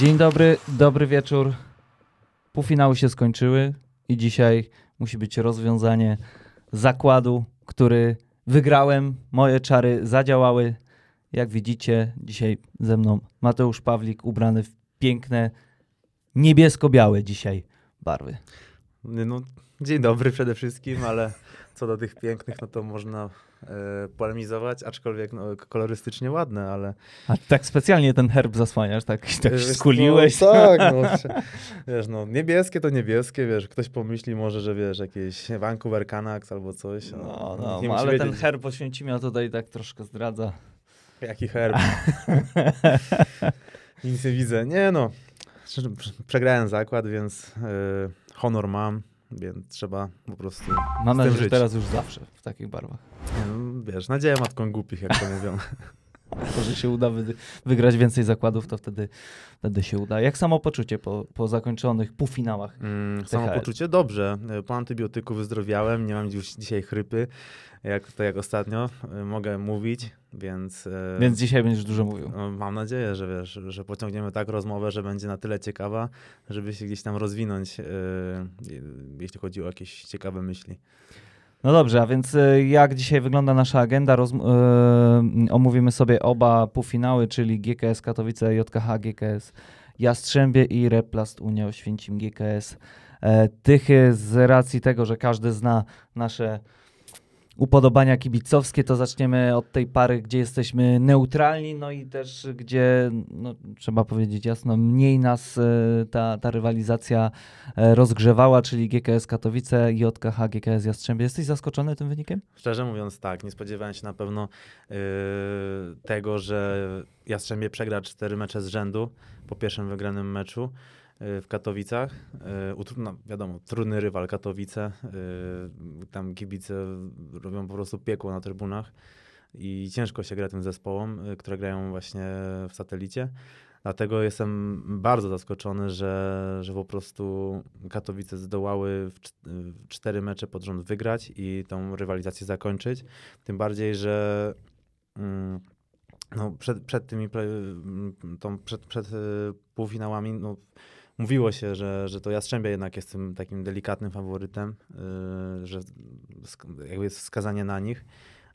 Dzień dobry, dobry wieczór. Półfinały się skończyły i dzisiaj musi być rozwiązanie zakładu, który wygrałem. Moje czary zadziałały. Jak widzicie, dzisiaj ze mną Mateusz Pawlik ubrany w piękne niebiesko-białe dzisiaj barwy. No, dzień dobry przede wszystkim, ale co do tych pięknych, no to można y, polemizować, aczkolwiek no, kolorystycznie ładne, ale... A tak specjalnie ten herb zasłaniasz, tak, tak wiesz, skuliłeś? No, tak, no, wiesz, no niebieskie to niebieskie, wiesz, ktoś pomyśli może, że wiesz, jakieś Vancouver Canucks albo coś. No, no, no, no, no ale wiedzieć. ten herb Oświęcimia tutaj tak troszkę zdradza. Jaki herb? Nic nie widzę. Nie no, przegrałem zakład, więc y, honor mam więc trzeba po prostu. Mam nadzieję, że teraz już zawsze w takich barwach. Mm, wiesz, nadzieja matką głupich, jak to mówią. Tylko, że się uda wy, wygrać więcej zakładów, to wtedy, wtedy się uda. Jak samopoczucie po, po zakończonych półfinałach? Mm, samopoczucie dobrze. Po antybiotyku wyzdrowiałem, nie mam już dzisiaj chrypy, jak, tak jak ostatnio. Y, mogę mówić, więc... Y, więc dzisiaj będziesz dużo mówił. No, mam nadzieję, że wiesz, że pociągniemy tak rozmowę, że będzie na tyle ciekawa, żeby się gdzieś tam rozwinąć, y, jeśli chodzi o jakieś ciekawe myśli. No dobrze, a więc e, jak dzisiaj wygląda nasza agenda? yy, omówimy sobie oba półfinały, czyli GKS Katowice, JKH GKS Jastrzębie i Replast Unia Oświęcim GKS e, Tychy z racji tego, że każdy zna nasze upodobania kibicowskie, to zaczniemy od tej pary, gdzie jesteśmy neutralni, no i też gdzie, no, trzeba powiedzieć jasno, mniej nas e, ta, ta rywalizacja e, rozgrzewała, czyli GKS Katowice i JKH GKS Jastrzębie. Jesteś zaskoczony tym wynikiem? Szczerze mówiąc tak, nie spodziewałem się na pewno e, tego, że Jastrzębie przegra cztery mecze z rzędu po pierwszym wygranym meczu w Katowicach. E, no, wiadomo, trudny rywal Katowice. E, tam kibice robią po prostu piekło na trybunach i ciężko się gra tym zespołom, e, które grają właśnie w satelicie. Dlatego jestem bardzo zaskoczony, że, że po prostu Katowice zdołały w cztery mecze pod rząd wygrać i tą rywalizację zakończyć. Tym bardziej, że mm, no, przed, przed tymi tą, przed, przed półfinałami no, mówiło się, że, że to Jastrzębia jednak jest tym takim delikatnym faworytem, yy, że jakby jest wskazanie na nich,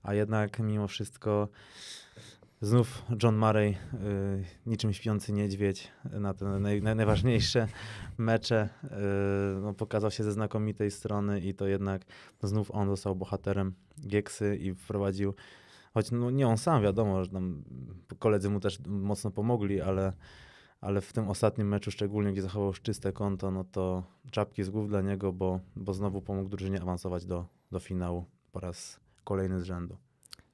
a jednak mimo wszystko znów John Murray, yy, niczym śpiący niedźwiedź na te naj, najważniejsze mecze, yy, no, pokazał się ze znakomitej strony i to jednak no, znów on został bohaterem Gieksy i wprowadził choć no nie on sam, wiadomo, że tam koledzy mu też mocno pomogli, ale ale w tym ostatnim meczu szczególnie, gdzie zachował czyste konto, no to czapki z głów dla niego, bo, bo znowu pomógł drużynie awansować do, do finału po raz kolejny z rzędu.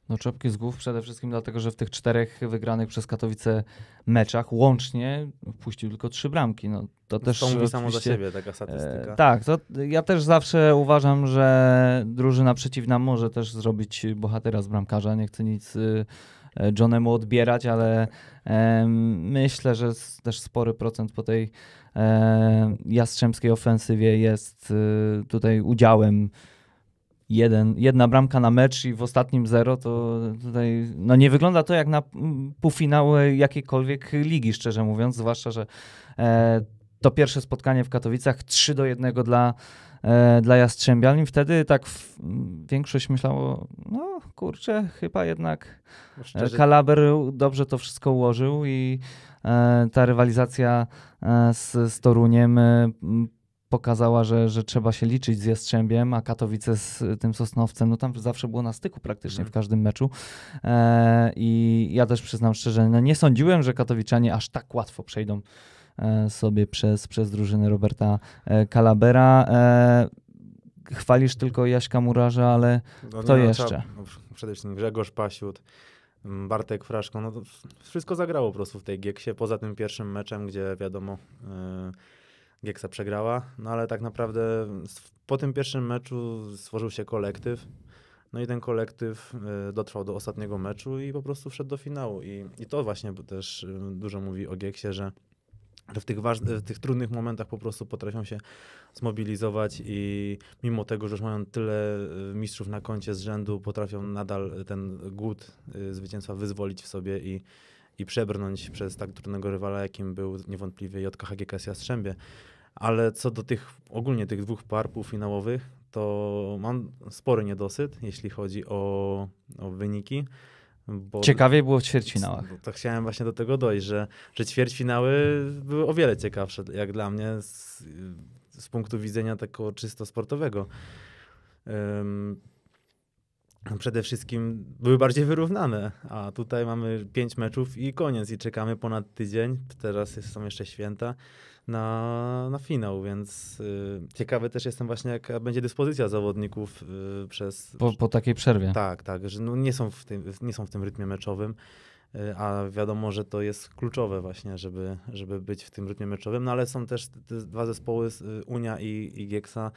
No czapki z głów przede wszystkim dlatego, że w tych czterech wygranych przez Katowice meczach łącznie wpuścił tylko trzy bramki. No, to też to mówi samo za siebie taka statystyka. E, tak, to ja też zawsze uważam, że drużyna przeciwna może też zrobić bohatera z bramkarza. Nie chcę nic... Y, E, Johnemu odbierać, ale e, myślę, że też spory procent po tej e, jastrzębskiej ofensywie jest tutaj udziałem jeden, jedna bramka na mecz i w ostatnim zero, to tutaj no nie wygląda to jak na półfinał jakiejkolwiek ligi, szczerze mówiąc, zwłaszcza, że e, to pierwsze spotkanie w Katowicach 3 do 1 dla E, dla Jastrzębian i wtedy tak w, większość myślało, no kurczę, chyba jednak no e, Szczerze. Kalaber dobrze to wszystko ułożył i e, ta rywalizacja e, z, z Toruniem pokazała, że, że trzeba się liczyć z Jastrzębiem, a Katowice z tym Sosnowcem, no tam zawsze było na styku praktycznie mhm. w każdym meczu. E, I ja też przyznam szczerze, no nie sądziłem, że Katowiczanie aż tak łatwo przejdą E, sobie przez, przez drużynę Roberta e, Kalabera. E, chwalisz tylko Jaśka Murarza, ale no, kto no, jeszcze? Trzeba, no, przede wszystkim Grzegorz Pasiut, mm, Bartek Fraszko, no to wszystko zagrało po prostu w tej Gieksie, poza tym pierwszym meczem, gdzie wiadomo Gieksa przegrała, no ale tak naprawdę po tym pierwszym meczu stworzył się kolektyw, no i ten kolektyw dotrwał do ostatniego meczu i po prostu wszedł do finału i, i to właśnie też dużo mówi o Gieksie, że w tych, w tych trudnych momentach po prostu potrafią się zmobilizować i mimo tego, że już mają tyle y, mistrzów na koncie z rzędu, potrafią nadal ten głód y, zwycięstwa wyzwolić w sobie i, i przebrnąć przez tak trudnego rywala, jakim był niewątpliwie JKHGK Jastrzębie. Ale co do tych ogólnie tych dwóch parpów finałowych, to mam spory niedosyt, jeśli chodzi o, o wyniki. Bo... Ciekawie było w ćwierćfinałach. To no, tak chciałem właśnie do tego dojść, że, że ćwierćfinały były o wiele ciekawsze, jak dla mnie, z, z punktu widzenia takiego czysto sportowego przede wszystkim były bardziej wyrównane, a tutaj mamy pięć meczów i koniec i czekamy ponad tydzień, teraz są jeszcze święta, na, na finał, więc y, ciekawy też jestem właśnie, jaka będzie dyspozycja zawodników y, przez... Po, po, takiej przerwie. Tak, tak, że no nie, są w tym, nie są w tym rytmie meczowym, Y, a wiadomo, że to jest kluczowe właśnie, żeby, żeby być w tym rytmie meczowym, no ale są też te dwa zespoły, y, Unia i, i Gieksa,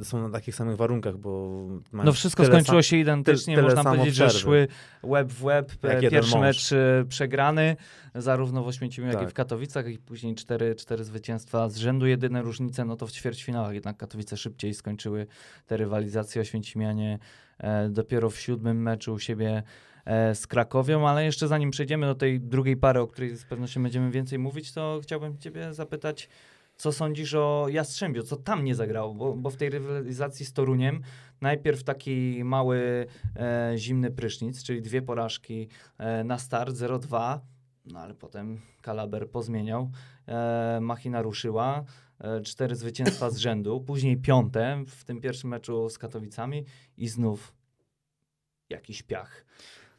y, są na takich samych warunkach, bo... No wszystko skończyło się identycznie, tyle, można tyle powiedzieć, że szły web w web, jak e, pierwszy mecz e, przegrany, zarówno w Oświęcimiu, tak. jak i w tak. Katowicach i później cztery, cztery zwycięstwa z rzędu, jedyne różnice, no to w ćwierćfinałach jednak Katowice szybciej skończyły te rywalizacje, Oświęcimianie e, dopiero w siódmym meczu u siebie E, z Krakowią, ale jeszcze zanim przejdziemy do tej drugiej pary, o której z pewnością będziemy więcej mówić, to chciałbym Ciebie zapytać, co sądzisz o Jastrzębiu, co tam nie zagrało, bo, bo w tej rywalizacji z Toruniem najpierw taki mały e, zimny prysznic, czyli dwie porażki e, na start, 0-2, no ale potem Kalaber pozmieniał, e, machina ruszyła, e, cztery zwycięstwa z rzędu, później piąte w tym pierwszym meczu z Katowicami i znów jakiś piach.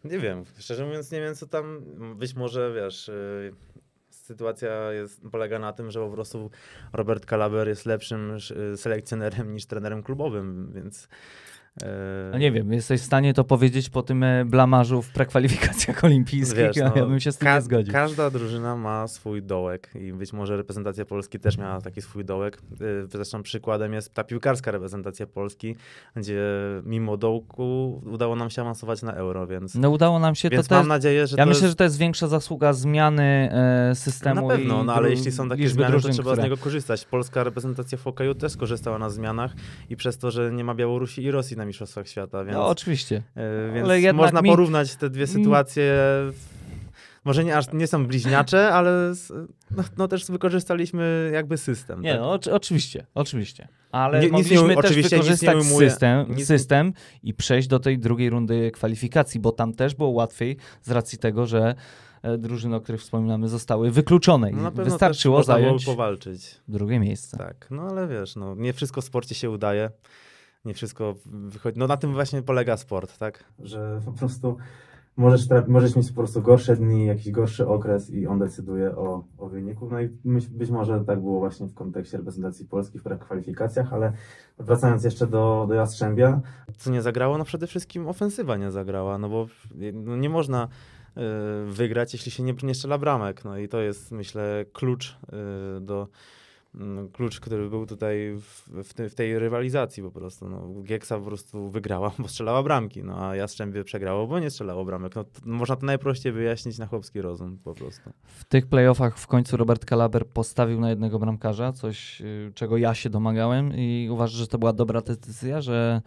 Nie wiem, szczerze mówiąc nie wiem co tam, być może wiesz, yy, sytuacja jest, polega na tym, że po prostu Robert Kalaber jest lepszym y, selekcjonerem niż trenerem klubowym, więc E, no nie wiem, jesteś w stanie to powiedzieć po tym e, blamarzu w prekwalifikacjach olimpijskich, Wiesz, no, ja bym się z tym nie zgodził. Każda drużyna ma swój dołek i być może reprezentacja Polski też miała taki swój dołek. E, zresztą przykładem jest ta piłkarska reprezentacja Polski, gdzie mimo dołku udało nam się awansować na Euro, więc... No udało nam się, więc to mam też, nadzieję, że Ja myślę, jest... że to jest większa zasługa zmiany e, systemu. Na pewno, i, no ale jeśli są takie zmiany, drużyn, to trzeba które... z niego korzystać. Polska reprezentacja w hokeju też skorzystała na zmianach i przez to, że nie ma Białorusi i Rosji na Mistrzostwach Świata, no, więc, no, oczywiście. E, więc Ale można mi... porównać te dwie sytuacje. Może nie, aż nie są bliźniacze, ale no, no też wykorzystaliśmy jakby system. Nie, tak? no, oczywiście, oczywiście. Ale nie, mogliśmy nie, też wykorzystać nie system, system i przejść do tej drugiej rundy kwalifikacji, bo tam też było łatwiej z racji tego, że e, drużyny, o których wspominamy, zostały wykluczone. No, Wystarczyło zająć powalczyć. drugie miejsce. Tak, no ale wiesz, no, nie wszystko w sporcie się udaje nie wszystko wychodzi. No na tym właśnie polega sport, tak? Że po prostu możesz, możesz mieć po prostu gorsze dni, jakiś gorszy okres i on decyduje o, o wyniku. No i być może tak było właśnie w kontekście reprezentacji Polski w kwalifikacjach, ale wracając jeszcze do, do Jastrzębia. Co nie zagrało? No przede wszystkim ofensywa nie zagrała, no bo no nie można y, wygrać, jeśli się nie, nie strzela bramek. No i to jest, myślę, klucz y, do klucz, który był tutaj w, w, te, w, tej rywalizacji po prostu. No, Gieksa po prostu wygrała, bo strzelała bramki, no a Jastrzębie przegrało, bo nie strzelało bramek. No, to można to najprościej wyjaśnić na chłopski rozum po prostu. W tych playoffach w końcu Robert Kalaber postawił na jednego bramkarza, coś y, czego ja się domagałem i uważam, że to była dobra decyzja, że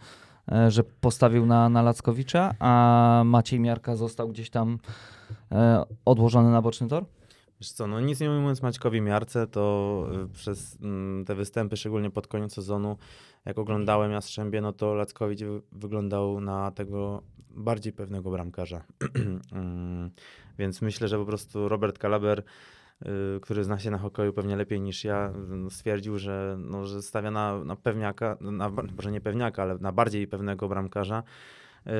e, że postawił na, na Lackowicza, a Maciej Miarka został gdzieś tam e, odłożony na boczny tor? Wiesz co, no nic nie mówiąc Maćkowi Miarce, to e, przez mm, te występy, szczególnie pod koniec sezonu, jak oglądałem Jastrzębie, no to Lackowicz wyglądał na tego bardziej pewnego bramkarza. Mm, więc myślę, że po prostu Robert Kalaber, y, który zna się na hokeju pewnie lepiej niż ja, mm, stwierdził, że, no, że stawia na, na pewniaka, na, może nie pewniaka, ale na bardziej pewnego bramkarza. Y,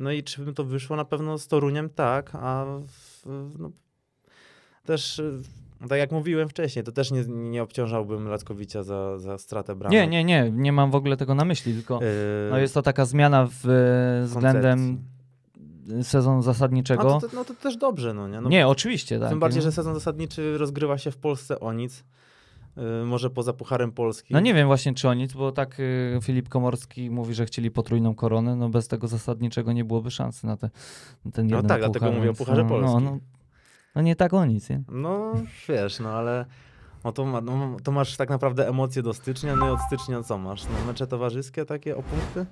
no i czy to wyszło na pewno z Toruniem? Tak, a no, też y, tak jak mówiłem wcześniej, to też nie, nie obciążałbym Latkowicza za, za stratę bramy. Nie, nie, nie, nie mam w ogóle tego na myśli, tylko yy... no jest to taka zmiana w, y, względem sezonu zasadniczego. No to, no to, też dobrze, no nie? No, nie, oczywiście, tak. Tym bardziej, no. że sezon zasadniczy rozgrywa się w Polsce o nic. Y, może poza Pucharem polskim No nie wiem właśnie czy o nic, bo tak Filip Komorski mówi, że chcieli potrójną koronę, no bez tego zasadniczego nie byłoby szansy na, te, na ten no jeden No tak, puchar, dlatego mówię o Pucharze no, Polskim. No, no, no nie tak o nic, nie? No wiesz, no ale no to, ma, no to, masz tak naprawdę emocje do stycznia, no i od stycznia co masz? No mecze towarzyskie takie o punkty?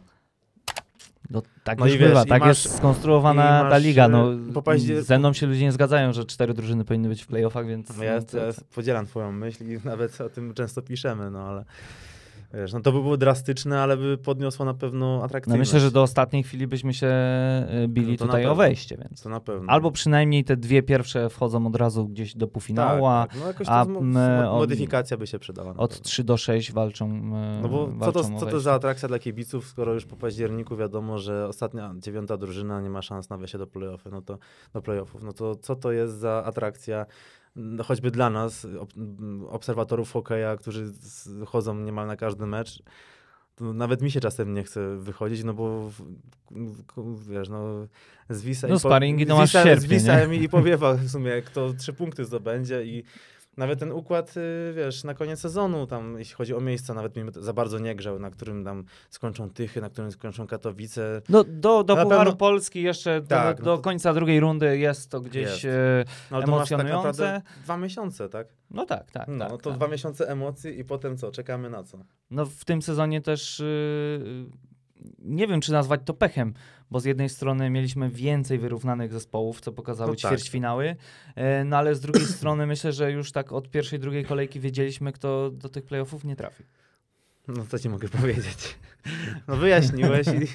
No, tak no już wiesz, bywa, tak masz, jest skonstruowana masz, ta liga. No, y, Ze mną się ludzie nie zgadzają, że cztery drużyny powinny być w playoffach, więc... No, ja, ja podzielam twoją myśl i nawet o tym często piszemy, no ale... Wiesz, no to by było drastyczne, ale by podniosło na pewno no atrakcyjność. No myślę, że do ostatniej chwili byśmy się e, no bili no tutaj o wejście, więc. To na pewno. Albo przynajmniej te dwie pierwsze wchodzą od razu gdzieś do półfinału, tak, tak. No jakoś a modyfikacja by się przydała. Od 3 do 6 walczą. E, no bo walczą co, to, co to za atrakcja dla kibiców, skoro już po październiku wiadomo, że ostatnia dziewiąta drużyna nie ma szans na wejście do playoffów. no to do playoffów. No to co to jest za atrakcja? No, choćby dla nas, obserwatorów hokeja, którzy chodzą niemal na każdy mecz, nawet mi się czasem nie chce wychodzić, no bo wiesz, no zwisa no, i po, i powiewa w sumie, kto trzy punkty zdobędzie i nawet ten układ, y, wiesz, na koniec sezonu, tam jeśli chodzi o miejsca, nawet mnie za bardzo nie grzał, na którym tam skończą Tychy, na którym skończą Katowice. No do, do Pucharu pewno... Polski jeszcze, tak, no do, do no to... końca drugiej rundy jest to gdzieś jest. E, no, to tak emocjonujące. dwa miesiące, tak? No tak, tak. No tak, to tak. dwa miesiące emocji i potem co? Czekamy na co? No w tym sezonie też... Yy nie wiem, czy nazwać to pechem, bo z jednej strony mieliśmy więcej wyrównanych zespołów, co pokazały no tak. ćwierćfinały, e, no ale z drugiej strony myślę, że już tak od pierwszej, drugiej kolejki wiedzieliśmy, kto do tych playoffów nie trafi. No co ci mogę powiedzieć? No wyjaśniłeś i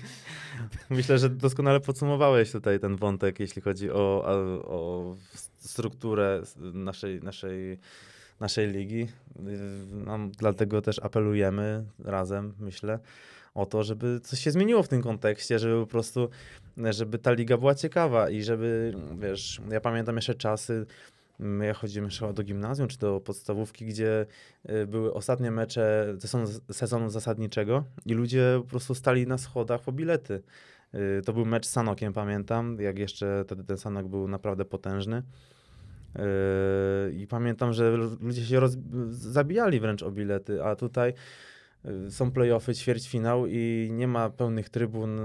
myślę, że doskonale podsumowałeś tutaj ten wątek, jeśli chodzi o, o, o strukturę naszej, naszej, naszej ligi. No, dlatego też apelujemy razem, myślę, o to, żeby coś się zmieniło w tym kontekście, żeby po prostu, żeby ta liga była ciekawa i żeby, wiesz, ja pamiętam jeszcze czasy, mm, ja chodziłem jeszcze do gimnazjum czy do podstawówki, gdzie y, były ostatnie mecze sezonu, zasadniczego i ludzie po prostu stali na schodach po bilety. Y, to był mecz z Sanokiem, pamiętam, jak jeszcze wtedy ten Sanok był naprawdę potężny. Y, I pamiętam, że ludzie się roz... zabijali wręcz o bilety, a tutaj Y, są playoffy, ćwierćfinał i nie ma pełnych trybun y,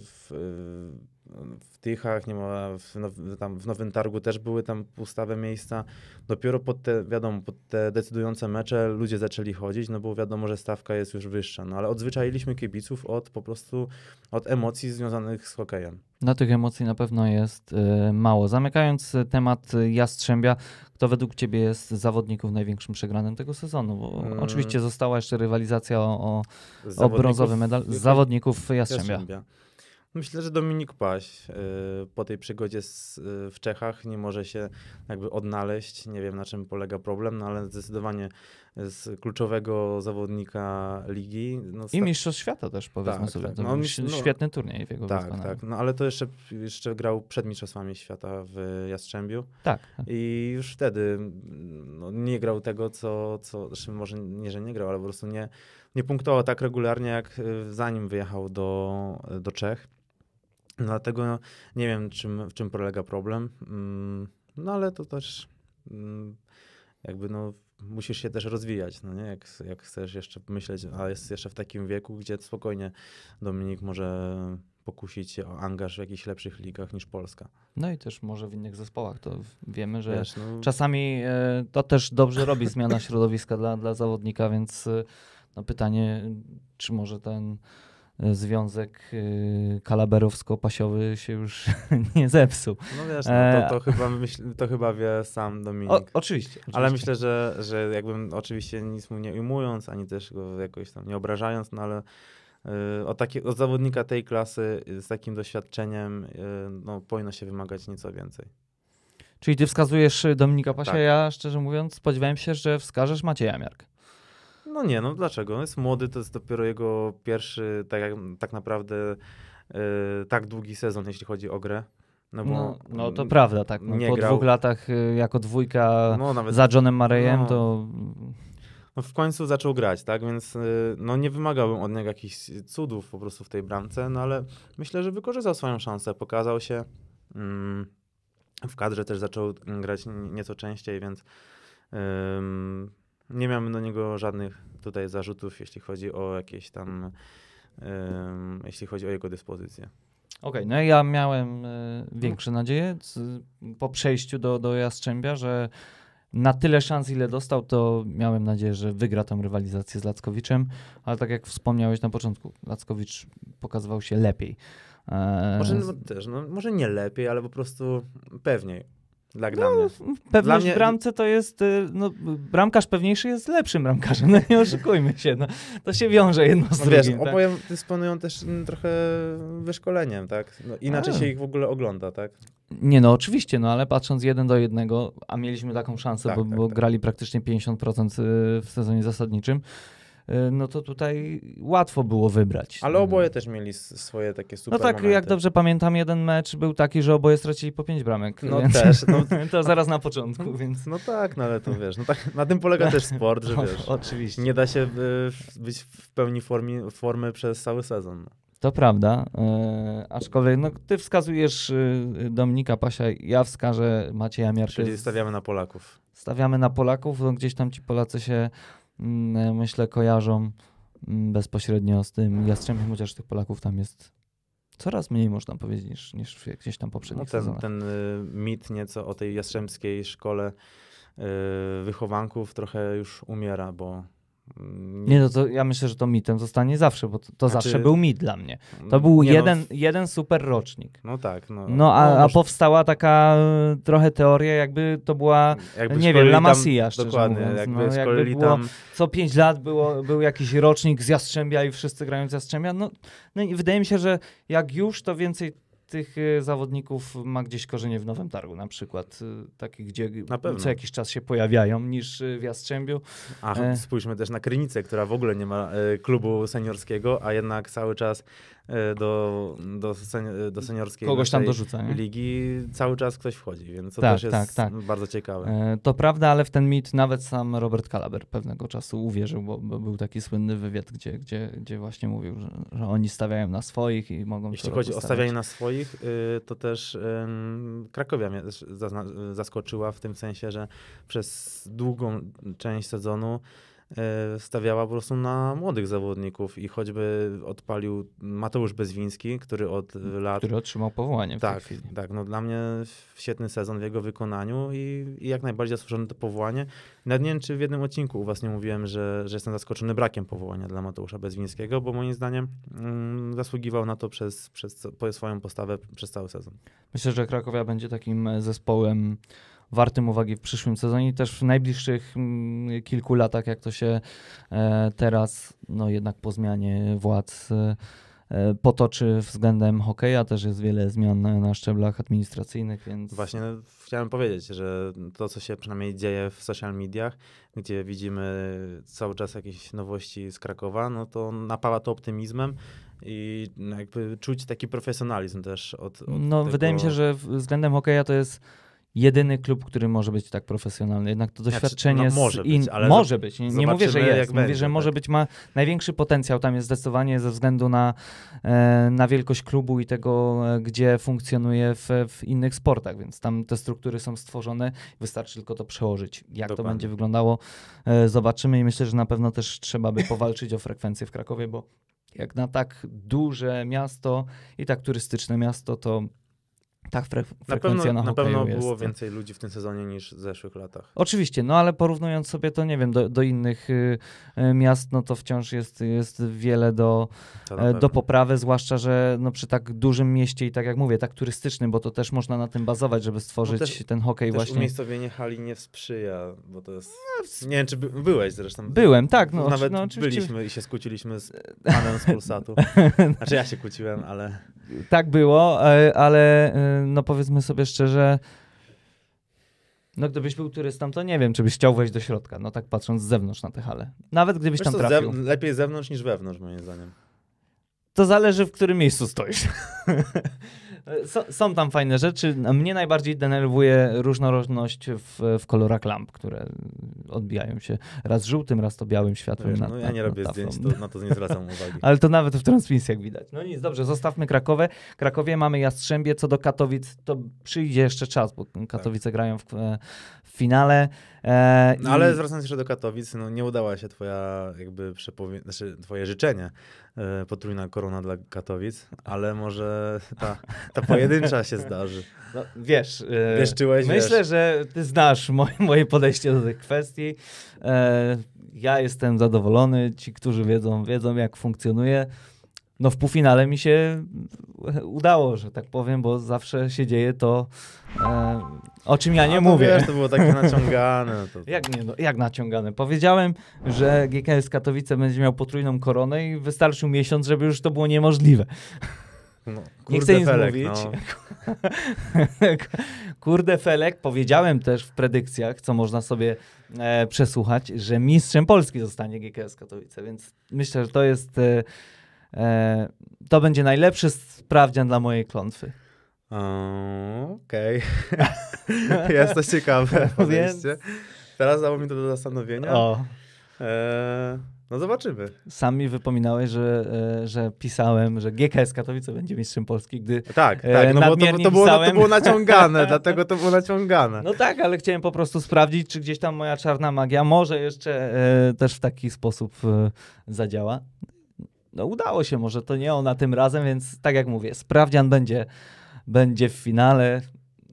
w, y, w Tychach, nie ma w, no, tam w Nowym Targu też były tam pustawe miejsca. Dopiero pod te, wiadomo, pod te decydujące mecze ludzie zaczęli chodzić, no bo wiadomo, że stawka jest już wyższa. No ale odzwyczailiśmy kibiców od po prostu, od emocji związanych z hokejem. Na tych emocji na pewno jest mało. Zamykając temat Jastrzębia, kto według ciebie jest zawodników największym przegranym tego sezonu? Bo hmm. oczywiście została jeszcze rywalizacja o, o, o brązowy medal z zawodników Jastrzębia. Jastrzębia. Myślę, że Dominik Paś y, po tej przygodzie z, y, w Czechach nie może się jakby odnaleźć. Nie wiem na czym polega problem, no ale zdecydowanie z kluczowego zawodnika ligi. No, I mistrzostw świata też powiedzmy tak, sobie. Tak. No, no, Świetny turniej w jego Tak, tak. No ale to jeszcze, jeszcze grał przed mistrzostwami świata w Jastrzębiu. Tak. I już wtedy no, nie grał tego, co, co znaczy może nie, że nie grał, ale po prostu nie, nie punktował tak regularnie, jak e, zanim wyjechał do, do Czech. No, dlatego nie wiem, czym, w czym polega problem. Mm, no ale to też mm, jakby no musisz się też rozwijać, no nie? Jak, jak chcesz jeszcze myśleć, a jest jeszcze w takim wieku, gdzie spokojnie Dominik może pokusić się o angaż w jakichś lepszych ligach niż Polska. No i też może w innych zespołach. To wiemy, że Wiesz, no... czasami e, to też dobrze robi zmiana środowiska dla, dla zawodnika, więc e, no pytanie, czy może ten związek y, kalaberowsko-pasiowy się już nie zepsuł. No wiesz, no to, to, e, chyba myśl, to chyba wie sam Dominik. O, oczywiście, oczywiście, Ale myślę, że, że jakbym oczywiście nic mu nie ujmując, ani też go jakoś tam nie obrażając, no ale y, o, taki, od zawodnika tej klasy z takim doświadczeniem y, no, powinno się wymagać nieco więcej. Czyli ty wskazujesz Dominika Pasia, tak. ja szczerze mówiąc spodziewałem się, że wskażesz Macieja Miarkę. No nie, no dlaczego? On jest młody, to jest dopiero jego pierwszy, tak, jak, tak naprawdę, yy, tak długi sezon, jeśli chodzi o grę. No, bo no, no to prawda, tak. No, po grał. dwóch latach y, jako dwójka no, nawet, za Johnem Marejem no, to... No w końcu zaczął grać, tak, więc y, no nie wymagałbym od niego jakichś cudów po prostu w tej bramce, no ale myślę, że wykorzystał swoją szansę, pokazał się. Mm, w kadrze też zaczął grać nieco częściej, więc... Ym, nie mamy do niego żadnych tutaj zarzutów, jeśli chodzi o jakieś tam, jeśli chodzi o jego dyspozycję. Okej, okay, no ja miałem y, większe nadzieje z, po przejściu do, do Jastrzębia, że na tyle szans, ile dostał, to miałem nadzieję, że wygra tą rywalizację z Lackowiczem, ale tak jak wspomniałeś na początku, Lackowicz pokazywał się lepiej. E, może no, też, no, może nie lepiej, ale po prostu pewniej. Dla, no, dla mnie. Pewność mnie... w bramce to jest, y, no, bramkarz pewniejszy jest lepszym bramkarzem, no nie oszukujmy się, no, to się wiąże jedno z no, drugim. Wiesz, tak? oboje dysponują też mm, trochę wyszkoleniem, tak? No, inaczej A. się ich w ogóle ogląda, tak? Nie, no oczywiście, no ale patrząc jeden do jednego, a mieliśmy taką szansę, tak, bo, tak, bo tak. grali praktycznie 50% y, w sezonie zasadniczym, Y, no to tutaj łatwo było wybrać. Ale oboje też mieli swoje takie super No tak, momenty. jak dobrze pamiętam, jeden mecz był taki, że oboje stracili po pięć bramek. No więc... też. No... to zaraz na początku, więc... No tak, no ale to wiesz, no tak, na tym polega też sport, że wiesz, oczywiście. nie da się y, być w pełni formie, formy przez cały sezon. No. To prawda, e, aczkolwiek no, ty wskazujesz Dominika Pasia, ja wskażę Macieja Miarkę. Czyli stawiamy na Polaków. Stawiamy na Polaków, no, gdzieś tam ci Polacy się Mm, e, myślę, kojarzą mm, bezpośrednio z tym Jastrzębiem, chociaż tych Polaków tam jest coraz mniej, można powiedzieć, niż, niż gdzieś tam poprzednio. no ten, Ten y, mit nieco o tej jastrzębskiej szkole y, wychowanków trochę już umiera, bo Mm. Nie, no to ja myślę, że to mitem zostanie zawsze, bo to, to znaczy, zawsze był mit dla mnie. To mm, był no, jeden, no, jeden super rocznik. No tak. No, no a, no, a powstała taka e, trochę teoria, jakby to była, jakby nie wiem, La Masia, szczerze dokładnie, mówiąc. Jakby, no, jakby było, tam... Co pięć lat było, był jakiś rocznik z Jastrzębia i wszyscy grają z Jastrzębia. No, no i wydaje mi się, że jak już, to więcej tych e, zawodników ma gdzieś korzenie w Nowym Targu na przykład, e, takich, gdzie co jakiś czas się pojawiają niż e, w Jastrzębiu. A spójrzmy też na Krynicę, która w ogóle nie ma klubu seniorskiego, a jednak cały czas E, do, do, sen, do seniorskiej Kogoś tam dorzuca, nie? ligi, cały czas ktoś wchodzi, więc to tak, też jest tak, tak. bardzo ciekawe. E, to prawda, ale w ten mit nawet sam Robert Kalaber pewnego czasu uwierzył, bo, bo był taki słynny wywiad, gdzie, gdzie, gdzie właśnie mówił, że, że oni stawiają na swoich i mogą Jeśli chodzi o stawianie na swoich, y, to też Krakowia mnie zaskoczyła w tym sensie, że przez długą część sezonu E, stawiała po prostu na młodych zawodników i choćby odpalił Mateusz Bezwiński, który od lat... Który otrzymał powołanie Tak, tak. No dla mnie świetny sezon w jego wykonaniu i, i jak najbardziej zasłużone to powołanie. Nawet nie wiem, czy w jednym odcinku u was nie mówiłem, że, że jestem zaskoczony brakiem powołania dla Mateusza Bezwińskiego, bo moim zdaniem mm, zasługiwał na to przez, przez swoją postawę przez cały sezon. Myślę, że Krakowia będzie takim zespołem wartym uwagi w przyszłym sezonie i też w najbliższych mm, kilku latach, jak to się e, teraz, no jednak po zmianie władz e, e, potoczy względem hokeja. Też jest wiele zmian na szczeblach administracyjnych, więc... Właśnie no, chciałem powiedzieć, że to, co się przynajmniej dzieje w social mediach, gdzie widzimy cały czas jakieś nowości z Krakowa, no to napawa to optymizmem i no, jakby czuć taki profesjonalizm też od, od No, tego... wydaje mi się, że względem hokeja to jest jedyny klub, który może być tak profesjonalny. Jednak to znaczy, doświadczenie znaczy, no, może in... być, ale może być. Nie, nie mówię, że jest. Mówię, będzie, że może tak. być ma największy potencjał tam jest zdecydowanie ze względu na, e, na wielkość klubu i tego, e, gdzie funkcjonuje w, w innych sportach, więc tam te struktury są stworzone, wystarczy tylko to przełożyć. Jak Dokładnie. to będzie wyglądało, e, zobaczymy i myślę, że na pewno też trzeba by powalczyć o frekwencję w Krakowie, bo jak na tak duże miasto i tak turystyczne miasto, to tak, fre frekwencja na, pewno, na, na pewno jest. było tak. więcej ludzi w tym sezonie niż w zeszłych latach. Oczywiście, no ale porównując sobie to, nie wiem, do, do innych y, y, miast, no to wciąż jest, jest wiele do, y, do poprawy, zwłaszcza, że no, przy tak dużym mieście i tak jak mówię, tak turystycznym, bo to też można na tym bazować, żeby stworzyć no też, ten hokej też właśnie. umiejscowienie hali nie sprzyja, bo to jest... No, nie wiem, czy by, byłeś zresztą. Byłem, tak. No, Nawet no, oczywiście. byliśmy i się skłóciliśmy z panem z Pulsatu. Znaczy ja się kłóciłem, ale... Tak było, e, ale e, no powiedzmy sobie szczerze, no gdybyś był turystą, to nie wiem, czy byś chciał wejść do środka, no tak patrząc z zewnątrz na te hale. Nawet gdybyś Wiesz tam trafił. lepiej zewnątrz niż wewnątrz, moim zdaniem. To zależy, w którym miejscu stoisz. E, S są tam fajne rzeczy. No, mnie najbardziej denerwuje różnorodność w, w kolorach lamp, które odbijają się raz żółtym, raz to białym światłem. Wiesz, no ja nie nad, robię nad zdjęć, to, na to nie zwracam uwagi. Ale to nawet w transmisjach widać. No nic, dobrze, zostawmy Krakowę. Krakowie mamy Jastrzębie, co do Katowic, to przyjdzie jeszcze czas, bo Katowice tak. grają w, e, w finale. E, no ale i... wracając jeszcze do Katowic, no nie udała się twoja jakby przepowie... znaczy twoje życzenie e, potrójna korona dla Katowic, ale może ta, ta pojedyncza się zdarzy. No, wiesz, e, myślę, że ty znasz moje, moje podejście do tych kwestii. E, ja jestem zadowolony, ci, którzy wiedzą, wiedzą jak funkcjonuje no w półfinale mi się udało, że tak powiem, bo zawsze się dzieje to, e, o czym ja nie no, mówię. Wiesz, to było takie naciągane. To... jak, nie, no, jak naciągane? Powiedziałem, że GKS Katowice będzie miał potrójną koronę i wystarczył miesiąc, żeby już to było niemożliwe. No, nie chcę nic felek, mówić. No. kurde Felek, powiedziałem też w predykcjach, co można sobie e, przesłuchać, że mistrzem Polski zostanie GKS Katowice, więc myślę, że to jest... E, E, to będzie najlepszy sprawdzian dla mojej klątwy. Okej. Okay. Jest to ciekawe. Więc... Teraz dało mi to do zastanowienia. O. E... No zobaczymy. Sam mi wypominałeś, że, e, że pisałem, że GKS Katowice będzie mistrzem Polski, gdy Tak, e, tak, no bo to, to, było, to było naciągane, dlatego to było naciągane. No tak, ale chciałem po prostu sprawdzić, czy gdzieś tam moja czarna magia może jeszcze też w taki sposób zadziała no udało się, może to nie ona tym razem, więc tak jak mówię, sprawdzian będzie, będzie w finale.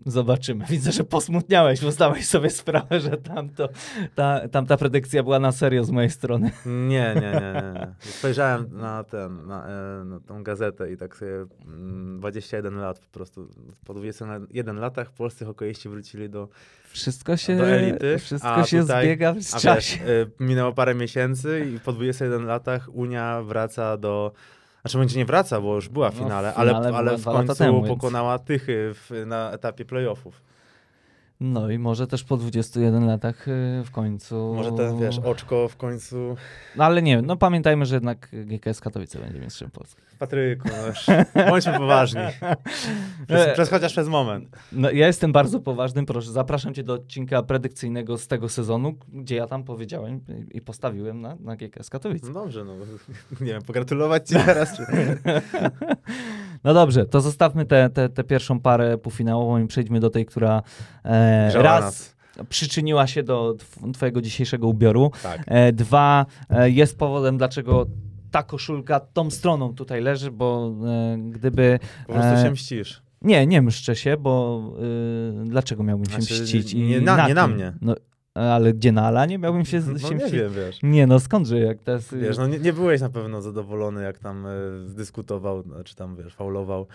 Zobaczymy. Widzę, że posmutniałeś, bo zdałeś sobie sprawę, że tamto, ta, tamta predykcja była na serio z mojej strony. Nie, nie, nie. nie. Spojrzałem na, ten, na, e, na tą gazetę i tak sobie 21 mm, lat po prostu, po 21 latach polscy hokejiści wrócili do wszystko się, do elity. Wszystko a się tutaj, zbiega w czasie. Wiesz, minęło parę miesięcy i po 21 latach Unia wraca do znaczy będzie nie wraca, bo już była w no, finale, no, w finale ale, ale w końcu temu, pokonała więc... Tychy w, na etapie playoffów. No i może też po 21 latach y, w końcu. Może ten, wiesz, oczko w końcu. No ale nie, no pamiętajmy, że jednak GKS Katowice będzie mistrzem Polski. Patryku, no. bądźmy poważni. Przez, e, przez, chociaż przez moment. No, ja jestem bardzo poważny, proszę. Zapraszam cię do odcinka predykcyjnego z tego sezonu, gdzie ja tam powiedziałem i postawiłem na, na GKS Katowice. No dobrze, no nie wiem, pogratulować ci teraz. Czy... No dobrze, to zostawmy tę te, te, te, pierwszą parę półfinałową i przejdźmy do tej, która e, raz... Nas przyczyniła się do twojego dzisiejszego ubioru. Tak. E, dwa, e, jest powodem, dlaczego ta koszulka tą stroną tutaj leży, bo e, gdyby... Po prostu e, się mścisz. Nie, nie mszczę się, bo y, dlaczego miałbym się znaczy, mścić? I nie na, na, nie na mnie. No, ale gdzie na Alanie miałbym się... No się, nie się... wiem, wiesz. Nie, no skądże, jak teraz... Wiesz, no nie, nie, byłeś na pewno zadowolony, jak tam y, dyskutował, czy tam, wiesz, faulował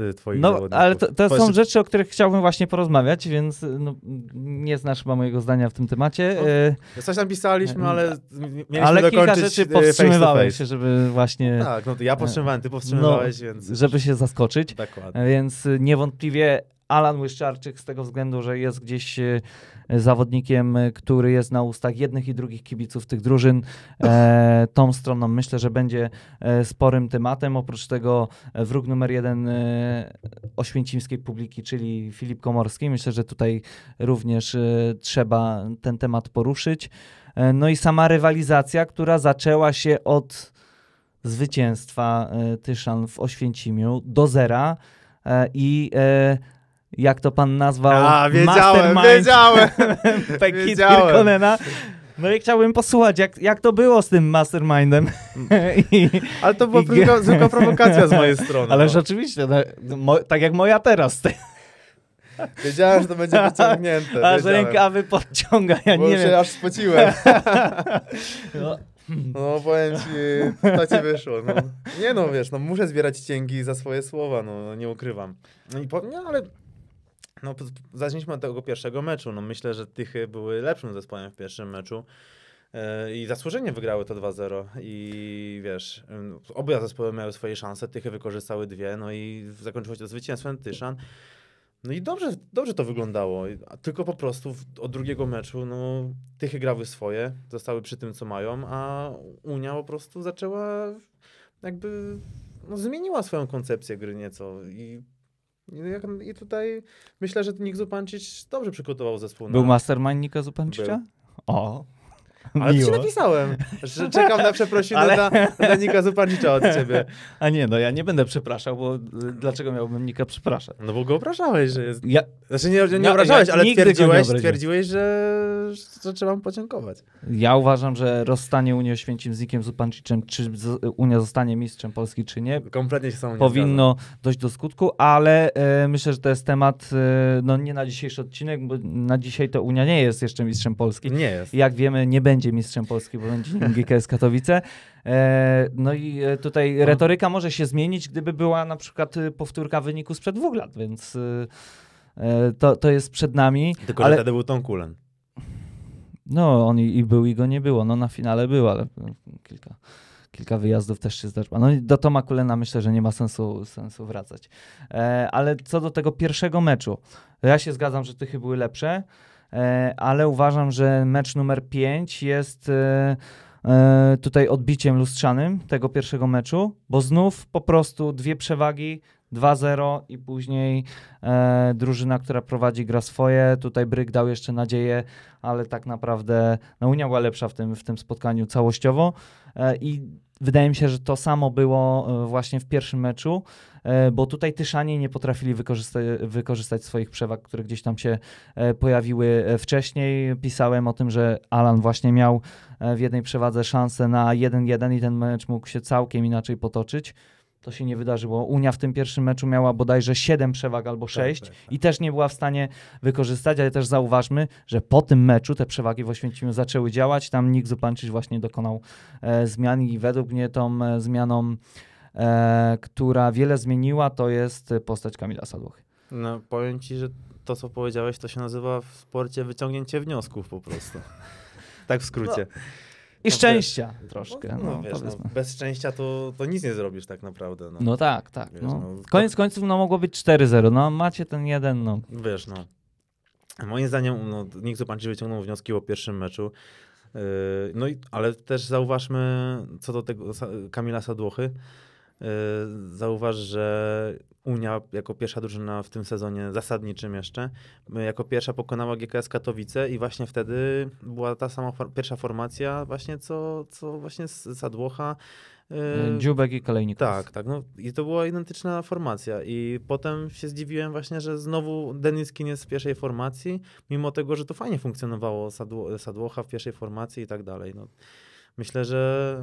e, twoich No, zawodników. ale to, to są rzeczy, o których chciałbym właśnie porozmawiać, więc e, no, nie znasz chyba mojego zdania w tym temacie. No, coś tam pisaliśmy, ale mieliśmy Ale kilka rzeczy powstrzymywałem się, żeby właśnie... No tak, no to ja powstrzymywałem, ty powstrzymywałeś, no, więc... Żeby się zaskoczyć. Dokładnie. Więc niewątpliwie Alan Łyszczarczyk z tego względu, że jest gdzieś zawodnikiem, który jest na ustach jednych i drugich kibiców tych drużyn. E, tą stroną myślę, że będzie e, sporym tematem. Oprócz tego e, wróg numer jeden e, oświęcimskiej publiki, czyli Filip Komorski. Myślę, że tutaj również trzeba ten temat poruszyć. No i sama rywalizacja, która zaczęła się od zwycięstwa Tyszan w Oświęcimiu do zera i jak to pan nazwał? A, wiedziałem, wiedziałem. Pekit Kirkonena. No i chciałbym posłuchać, jak, jak to było z tym mastermindem. I, Ale to była i... tylko, tylko prowokacja z mojej strony. Ależ no. rzeczywiście, oczywiście, no, mo, tak jak moja teraz. Wiedziałem, że to będzie wyciągnięte. Aż rękawy podciąga, ja Bo nie wiem. aż spociłem. No. no. powiem ci, tak ci wyszło. No. Nie no, wiesz, no muszę zbierać cięgi za swoje słowa, no, no nie ukrywam. No i po, nie, no, ale no, zacznijmy od tego pierwszego meczu. No, myślę, że Tychy były lepszym zespołem w pierwszym meczu. E, I zasłużenie wygrały to 2-0 i wiesz, e, obie zespoły miały swoje szanse, Tychy wykorzystały dwie, no i zakończyło się to zwycięstwem Tyszan. No i dobrze, dobrze to wyglądało, tylko po prostu od drugiego meczu, no, Tychy grały swoje, zostały przy tym, co mają, a Unia po prostu zaczęła jakby, no, zmieniła swoją koncepcję gry nieco i i tutaj myślę, że Nick Zupancic dobrze przygotował zespół. Był na... mastermind Nika Zupancicza? Był. O, ale Miło. ci napisałem, że czekam na przeprosiny Ale... dla, dla Nika Zupanicza od ciebie. A nie, no ja nie będę przepraszał, bo dlaczego miałbym Nika przepraszać? No bo go obrażałeś, że jest... Ja... Znaczy nie, nie, obrażałeś, ja ale twierdziłeś, nie twierdziłeś że, że trzeba mu podziękować. Ja uważam, że rozstanie Unii Oświęcim z Nikiem Zupanciczem, czy Unia zostanie mistrzem Polski, czy nie, Kompletnie się powinno dojść do skutku, ale e, myślę, że to jest temat e, no nie na dzisiejszy odcinek, bo na dzisiaj to Unia nie jest jeszcze mistrzem Polski. Nie jest. Jak wiemy, nie będzie będzie mistrzem Polski, bo będzie GKS Katowice. E, no i e, tutaj no. retoryka może się zmienić, gdyby była na przykład y, powtórka wyniku sprzed dwóch lat, więc y, e, to, to jest przed nami. Tylko, ale... że wtedy był Tom Kulen. No, on i, i, był, i go nie było. No na finale był, ale y, kilka, kilka wyjazdów też się zdarzyło. No i do Toma Kulena myślę, że nie ma sensu, sensu wracać. E, ale co do tego pierwszego meczu, ja się zgadzam, że tychy były lepsze. E, ale uważam, że mecz numer 5 jest e, e, tutaj odbiciem lustrzanym tego pierwszego meczu, bo znów po prostu dwie przewagi, 2-0 i później e, drużyna, która prowadzi gra swoje. Tutaj Bryk dał jeszcze nadzieję, ale tak naprawdę no, Unia była lepsza w tym, w tym spotkaniu całościowo e, i Wydaje mi się, że to samo było e, właśnie w pierwszym meczu, e, bo tutaj Tyszanie nie potrafili wykorzysta wykorzystać swoich przewag, które gdzieś tam się e, pojawiły wcześniej. Pisałem o tym, że Alan właśnie miał w jednej przewadze szansę na 1-1 i ten mecz mógł się całkiem inaczej potoczyć. To się nie wydarzyło. Unia w tym pierwszym meczu miała bodajże 7 przewag albo 6 tak, tak, tak. i też nie była w stanie wykorzystać, ale też zauważmy, że po tym meczu te przewagi w Oświęcimiu zaczęły działać. Tam Nick Zupancic właśnie dokonał e, zmian i według mnie tą e, zmianą, e, która wiele zmieniła, to jest postać Kamila Sadłochy. No, powiem ci, że to, co powiedziałeś, to się nazywa w sporcie wyciągnięcie wniosków po prostu. tak w skrócie. No. I szczęścia troszkę. No, no, wiesz, no, bez szczęścia to, to nic nie zrobisz tak naprawdę. No, no tak, tak. Wiesz, no. No, Koniec końców no, mogło być 4-0, no macie ten jeden. No. Wiesz, no. Moim zdaniem no, nikt pan ci wyciągnął wnioski po pierwszym meczu. Yy, no i, ale też zauważmy co do tego Kamila Sadłochy E, zauważ, że Unia jako pierwsza drużyna w tym sezonie zasadniczym jeszcze, e, jako pierwsza pokonała GKS Katowice i właśnie wtedy była ta sama pierwsza formacja właśnie co, co właśnie z Sadłocha. E, Dziubek i kolejnik Tak, tak. No, I to była identyczna formacja. I potem się zdziwiłem właśnie, że znowu Deniskin jest w pierwszej formacji, mimo tego, że to fajnie funkcjonowało Sadło, Sadłocha w pierwszej formacji i tak dalej. No, myślę, że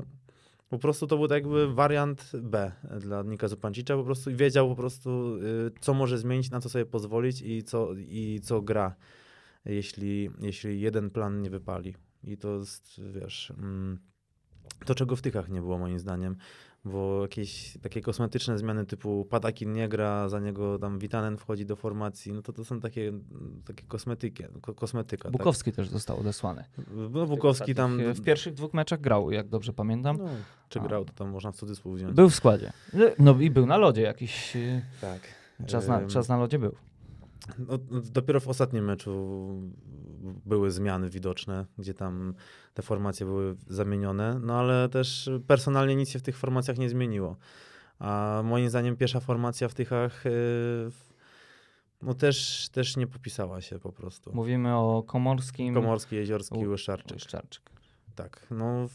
po prostu to był jakby wariant B dla Nika Zupancicza. Po prostu wiedział po prostu, y, co może zmienić, na co sobie pozwolić i co, i co gra, jeśli, jeśli jeden plan nie wypali. I to jest, wiesz, mm, to czego w Tychach nie było moim zdaniem bo jakieś takie kosmetyczne zmiany typu Patakin nie gra, za niego tam Witanen wchodzi do formacji, no to to są takie, takie kosmetyki, kosmetyka. Tak. Bukowski tak. też został odesłany. No Bukowski tam... E, w pierwszych dwóch meczach grał, jak dobrze pamiętam. No, czy grał, to tam można w cudzysłów wziąć. Był w składzie. No i był na lodzie jakiś... E, tak. Czas na, czas na lodzie był. No, no, dopiero w ostatnim meczu były zmiany widoczne, gdzie tam te formacje były zamienione, no ale też personalnie nic się w tych formacjach nie zmieniło. A moim zdaniem pierwsza formacja w Tychach y, no też, też nie popisała się po prostu. Mówimy o Komorskim. Komorski, Jeziorski i Łyszczarczyk. Łyszczarczyk. Tak, no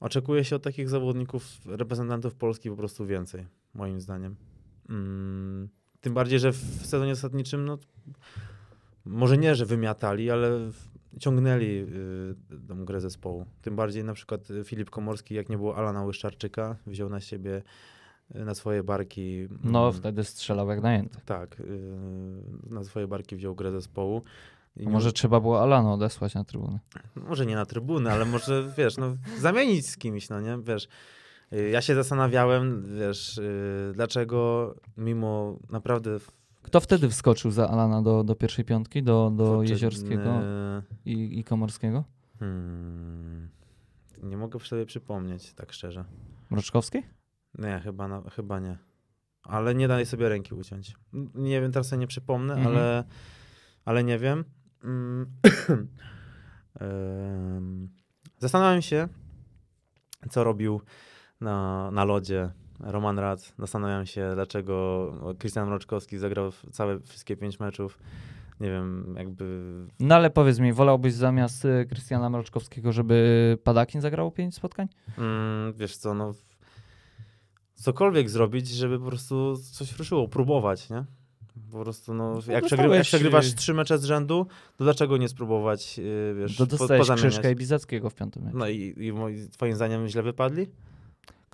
oczekuje się od takich zawodników, reprezentantów Polski po prostu więcej, moim zdaniem. Mm tym bardziej, że w sezonie zasadniczym, no, może nie, że wymiatali, ale ciągnęli y, tą grę zespołu. Tym bardziej na przykład y, Filip Komorski, jak nie było Alana Łyszczarczyka, wziął na siebie y, na swoje barki. No, mm, wtedy strzelał jak najęty. Tak, y, na swoje barki wziął grę zespołu. I może nie... trzeba było Alanu odesłać na trybunę. Może nie na trybunę, ale może, wiesz, no, zamienić z kimś, no nie, wiesz. Y, ja się zastanawiałem, wiesz, y, dlaczego mimo naprawdę kto wtedy wskoczył za Alana do, do pierwszej piątki, do, do Wtedy, Jeziorskiego y, i, i Komorskiego? Hmm. Nie mogę sobie przypomnieć, tak szczerze. Mroczkowski? Nie, chyba, na, chyba nie. Ale nie daj sobie ręki uciąć. Nie wiem, teraz sobie nie przypomnę, mhm. ale, ale nie wiem. Mm. Zastanawiam się, co robił na, na lodzie. Roman Rad, zastanawiam się, dlaczego Krystian Mroczkowski zagrał całe wszystkie pięć meczów. Nie wiem, jakby. No ale powiedz mi, wolałbyś zamiast Krystiana y, Mroczkowskiego, żeby Padakin zagrał pięć spotkań? Mm, wiesz co, no. Cokolwiek zrobić, żeby po prostu coś ruszyło, próbować, nie? Po prostu, no, no jak, przegry jak przegrywasz y- trzy mecze z rzędu, to dlaczego nie spróbować, yy, wiesz, to dostałeś Krzyżka i Bizackiego w piątym meczu. No i, i, i twoim zdaniem źle wypadli?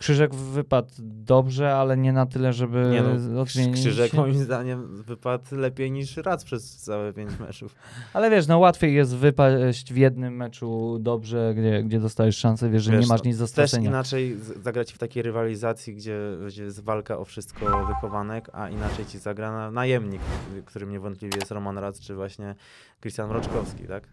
Krzyżek wypadł dobrze, ale nie na tyle, żeby nie, no, odmienić. Krzyżek moim zdaniem wypadł lepiej niż raz przez całe pięć meczów. Ale wiesz, no łatwiej jest wypaść w jednym meczu dobrze, gdzie, gdzie dostajesz szansę, wiesz, że nie masz no, nic do stracenia. Też inaczej zagrać w takiej rywalizacji, gdzie, gdzie jest walka o wszystko wychowanek, a inaczej ci zagra najemnik, którym niewątpliwie jest Roman Rad czy właśnie Krystian Mroczkowski, tak?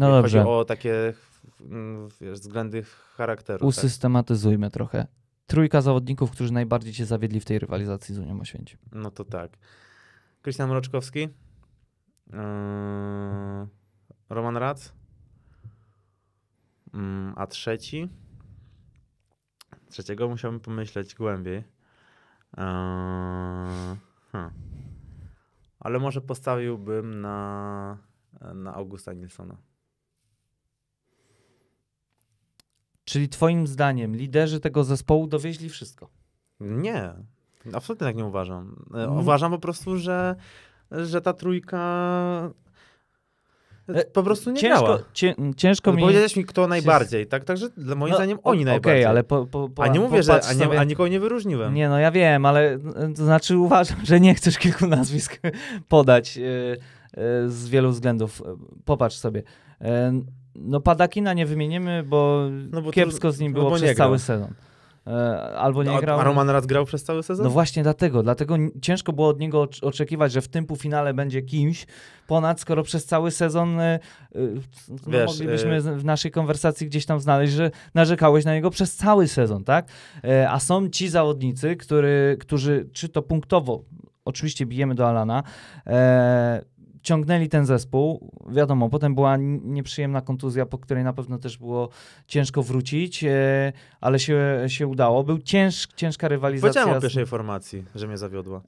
No dobrze. Chodzi o takie mm, wiesz, względy charakteru. Tak. Usystematyzujmy tak. trochę. Trójka zawodników, którzy najbardziej się zawiedli w tej rywalizacji z Unią Oświęcim. No to tak. Krystian Mroczkowski, yy, Roman Rad. yy, mm, a trzeci... Trzeciego musiałbym pomyśleć głębiej. Yy, hmm. Ale może postawiłbym na, na Augusta Nilsona. Czyli twoim zdaniem liderzy tego zespołu dowieźli wszystko? Nie, absolutnie tak nie uważam. Mm. Uważam po prostu, że, że ta trójka e, e, po prostu nie ciężko, grała. Cię, ciężko mi... Powiedziałeś mi, kto najbardziej, tak? Także moim no, zdaniem oni okay, najbardziej. ale po, po, po, A nie mówię, że a, nie, sobie... a nikogo nie wyróżniłem. Nie, no ja wiem, ale to znaczy uważam, że nie chcesz kilku nazwisk podać z wielu względów. Popatrz sobie. No Padakina nie wymienimy, bo, no bo kiepsko to, z nim było przez cały sezon. E, albo nie a, grał. A Roman Raz grał przez cały sezon? No właśnie dlatego. Dlatego ciężko było od niego oczekiwać, że w tym półfinale będzie kimś ponad, skoro przez cały sezon e, e, no, Wiesz, moglibyśmy w naszej konwersacji gdzieś tam znaleźć, że narzekałeś na niego przez cały sezon, tak? A są ci zawodnicy, który, którzy czy to punktowo, oczywiście bijemy do Alana, ciągnęli ten zespół. Wiadomo, potem była nieprzyjemna kontuzja, po której na pewno też było ciężko wrócić, e, ale się, się udało. Był cięż, ciężka rywalizacja. Powiedziałem o pierwszej formacji, że mnie zawiodła.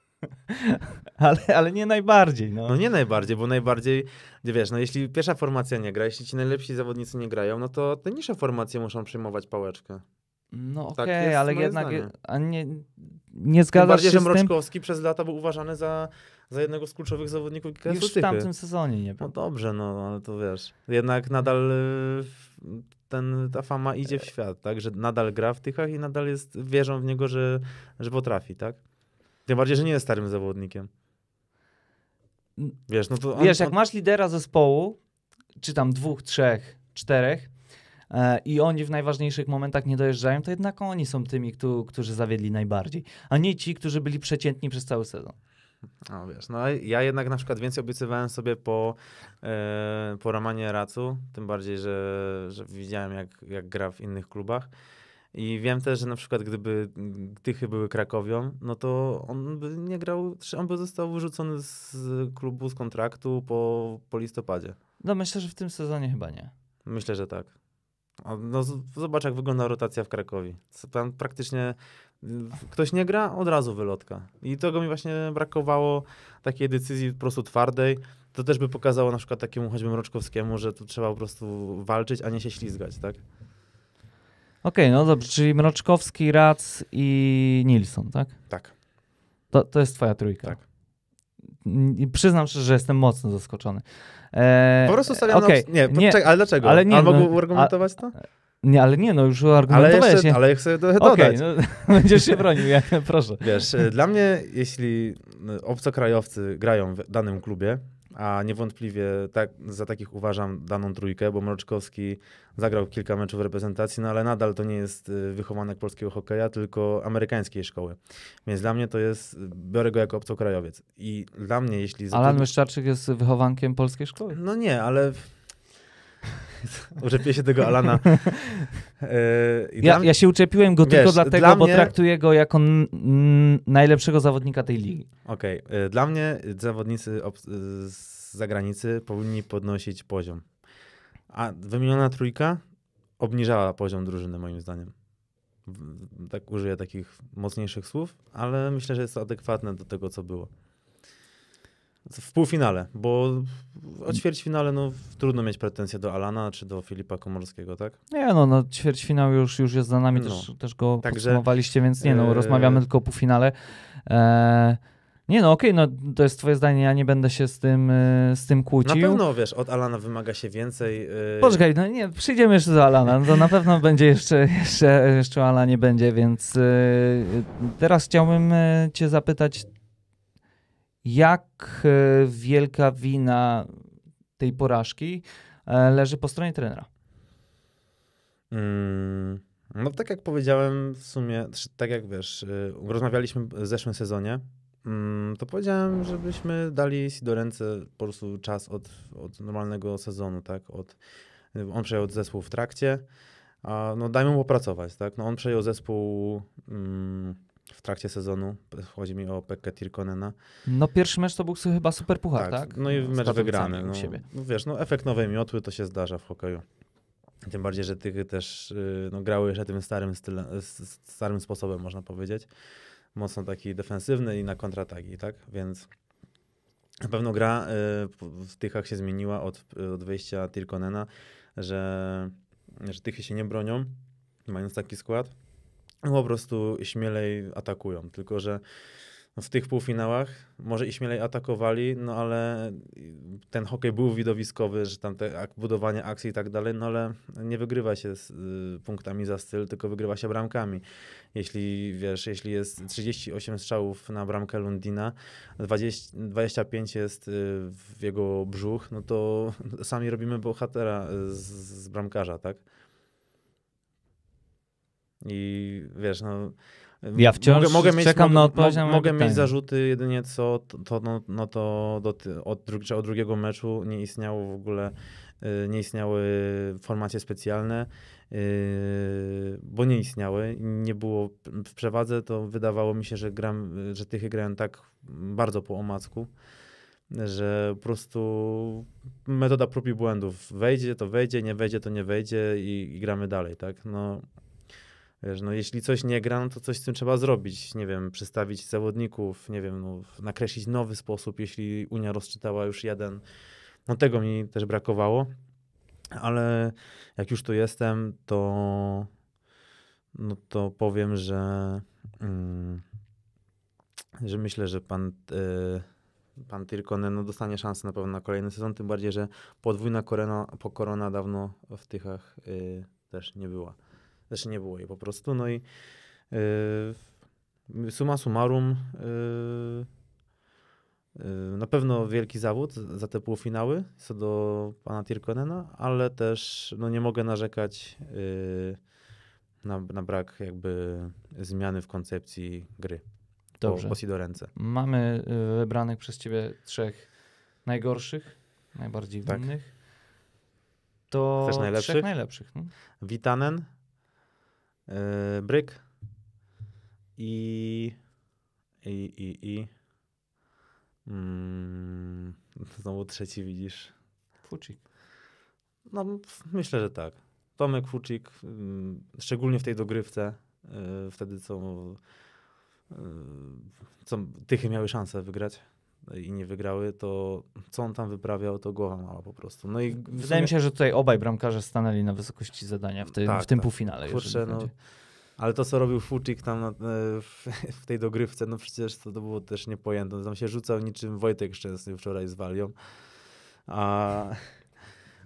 ale, ale nie najbardziej. No. no nie najbardziej, bo najbardziej, wiesz, no jeśli pierwsza formacja nie gra, jeśli ci najlepsi zawodnicy nie grają, no to te niższe formacje muszą przyjmować pałeczkę. No tak okej, okay, tak ale jednak a nie, nie zgadzasz Tym bardziej, że Mroczkowski przez lata był uważany za za jednego z kluczowych zawodników gks Już w tamtym sezonie nie było. No dobrze, no ale to wiesz. Jednak nadal e, ten, ta fama idzie w świat, tak? Że nadal gra w Tychach i nadal jest, wierzą w niego, że, że potrafi, tak? Tym bardziej, że nie jest starym zawodnikiem. Wiesz, no to on, wiesz jak on... masz lidera zespołu, czy tam dwóch, trzech, czterech, e, i oni w najważniejszych momentach nie dojeżdżają, to jednak oni są tymi, którzy zawiedli najbardziej, a nie ci, którzy byli przeciętni przez cały sezon. No wiesz, no ja jednak na przykład więcej obiecywałem sobie po, e, po Romanie Racu, tym bardziej, że, że widziałem jak, jak gra w innych klubach. I wiem też, że na przykład gdyby Tychy były Krakowią, no to on by nie grał, on by został wyrzucony z klubu, z kontraktu po, po listopadzie. No myślę, że w tym sezonie chyba nie. Myślę, że tak. No, zobacz, jak wygląda rotacja w Krakowie. Tam praktycznie Ktoś nie gra, od razu wylotka. I tego mi właśnie brakowało, takiej decyzji po prostu twardej. To też by pokazało na przykład takiemu choćby Mroczkowskiemu, że tu trzeba po prostu walczyć, a nie się ślizgać, tak? Okej, okay, no dobrze, czyli Mroczkowski, Rac i Nilsson, tak? Tak. To, to jest twoja trójka. Tak. I przyznam szczerze, że jestem mocno zaskoczony. Eee, po prostu stawiam okay. na... Nie, nie, ale dlaczego? Ale nie, ale mogę no, argumentować to? Nie, ale nie, no już argumentowałeś. Ale, ale ja chcę dodać. Okej, okay, no, będziesz się bronił, jak, proszę. Wiesz, e, dla mnie, jeśli obcokrajowcy grają w danym klubie, a niewątpliwie tak, za takich uważam daną trójkę, bo Mroczkowski zagrał kilka meczów w reprezentacji, no ale nadal to nie jest e, wychowanek polskiego hokeja, tylko amerykańskiej szkoły. Więc dla mnie to jest, biorę go jako obcokrajowiec. I dla mnie, jeśli... Alan Myszczarczyk jest wychowankiem polskiej szkoły? No nie, ale... W Urzepię się tego Alana. Yy, ja, dla... ja, się uczepiłem go wiesz, tylko dlatego, bo mnie... traktuję go jako najlepszego zawodnika tej ligi. Okej. Okay. E, yy, dla mnie zawodnicy z zagranicy powinni podnosić poziom. A wymieniona trójka obniżała poziom drużyny, moim zdaniem. Tak użyję takich mocniejszych słów, ale myślę, że jest to adekwatne do tego, co było. W półfinale, bo o ćwierćfinale no, trudno mieć pretensje do Alana czy do Filipa Komorskiego, tak? Nie, no, no ćwierćfinał już, już jest za nami, no. też, też go Także, podsumowaliście, więc nie, no, e, rozmawiamy tylko o półfinale. E, nie, no okej, okay, no to jest twoje zdanie, ja nie będę się z tym, e, z tym kłócił. Na pewno, wiesz, od Alana wymaga się więcej. Yy... Poczekaj, no nie, przyjdziemy jeszcze do Alana, no, to na pewno będzie jeszcze, jeszcze, jeszcze Alana nie będzie, więc teraz chciałbym cię zapytać, jak e, wielka wina tej porażki e, leży po stronie trenera? Mm, no tak jak powiedziałem w sumie, znaczy tak jak wiesz, y, rozmawialiśmy w zeszłym sezonie, mm, to powiedziałem, żebyśmy dali do ręce po prostu czas od, od normalnego sezonu, tak? Od, on przejął zespół w trakcie, a no dajmy mu opracować, tak? No on przejął zespół... Mm, w trakcie sezonu. Chodzi mi o Pekka Tirkonena. No pierwszy mecz to był chyba super puchar, tak? tak? No i no, mecz Stawiam wygrany. No, no, wiesz, no efekt nowej miotły to się zdarza w hokeju. Tym bardziej, że tychy też y, no, grały jeszcze tym starym, stylem, starym sposobem, można powiedzieć. Mocno taki defensywny i na kontratagi, tak? Więc na pewno gra y, w Tychach się zmieniła od, od wyjścia Tirkonena, że, że Tychy się nie bronią, mając taki skład no, po prostu śmielej atakują. Tylko, że w tych półfinałach może i śmielej atakowali, no ale ten hokej był widowiskowy, że tam te budowanie akcji i tak dalej, no ale nie wygrywa się z, y, punktami za styl, tylko wygrywa się bramkami. Jeśli wiesz, jeśli jest 38 strzałów na bramkę Lundina, 20, 25 jest y, w jego brzuch, no to sami robimy bohatera z, z bramkarza, tak? I wiesz, no. Ja wciąż mogę, mogę mieć, czekam na odpowiedź Mogę mieć zarzuty jedynie co to, to no, no, to do, od, dru od drugiego meczu nie istniało w ogóle, y, nie istniały formacje specjalne, y, bo nie istniały. Nie było w przewadze, to wydawało mi się, że, gram, że tych grają tak bardzo po omacku że po prostu metoda prób i błędów. Wejdzie, to wejdzie, nie wejdzie, to nie wejdzie i, i gramy dalej, tak? No, Wiesz, no jeśli coś nie gra, no to coś z tym trzeba zrobić. Nie wiem, przystawić zawodników, nie wiem, no, nakreślić nowy sposób, jeśli Unia rozczytała już jeden. No tego mi też brakowało. Ale jak już tu jestem, to, no to powiem, że, mm, że myślę, że pan, y, pan Tirkonen no, dostanie szansę na pewno na kolejny sezon. Tym bardziej, że podwójna korona, po korona dawno w Tychach y, też nie była. Znaczy nie było jej po prostu. No i yy, suma summarum yy, yy, na pewno wielki zawód za te półfinały co do pana Tirkonena, ale też no nie mogę narzekać y, na, na brak jakby zmiany w koncepcji gry. Dobrze. Po, po ręce. Mamy y, wybranych przez ciebie trzech najgorszych, najbardziej tak. winnych. Tak. To najlepszych? trzech najlepszych. No? Witanen, Yy, Bryk i i i i mm, znowu trzeci widzisz. Fucik. No myślę, że tak. Tomek Fucik, yy, szczególnie w tej dogrywce, yy, wtedy co, e, co Tychy miały szansę wygrać i nie wygrały, to co on tam wyprawiał, to głowa mała po prostu. No i Wydaje mi się, że tutaj obaj bramkarze stanęli na wysokości zadania w, tak, w tym tak. półfinale. Kurczę, no, ale to, co robił Fuczyk tam na, e, w, w, tej dogrywce, no przecież to, to było też niepojęte. Tam się rzucał niczym Wojtek Szczęsny wczoraj z Walią. A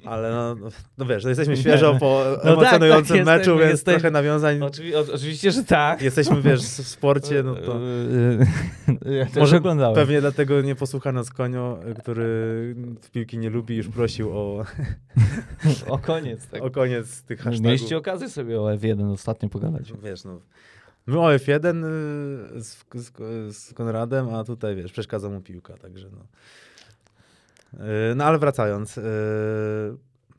ale no, no, no wiesz, no jesteśmy świeżo po no emocjonującym tak, tak, meczu, jesteśmy, więc trochę nawiązań. Oczywi oczywiście, że tak. Jesteśmy, wiesz, w sporcie, no to... Ja Może oglądałem. Pewnie dlatego nie posłucha nas konio, który piłki nie lubi, już prosił o... o koniec, tak. O koniec tych hashtagów. Mieliście okazję sobie o F1 ostatnio pogadać. No wiesz, no... My o F1 y, z, z, z Konradem, a tutaj, wiesz, przeszkadza mu piłka, także no... E, no ale wracając, e,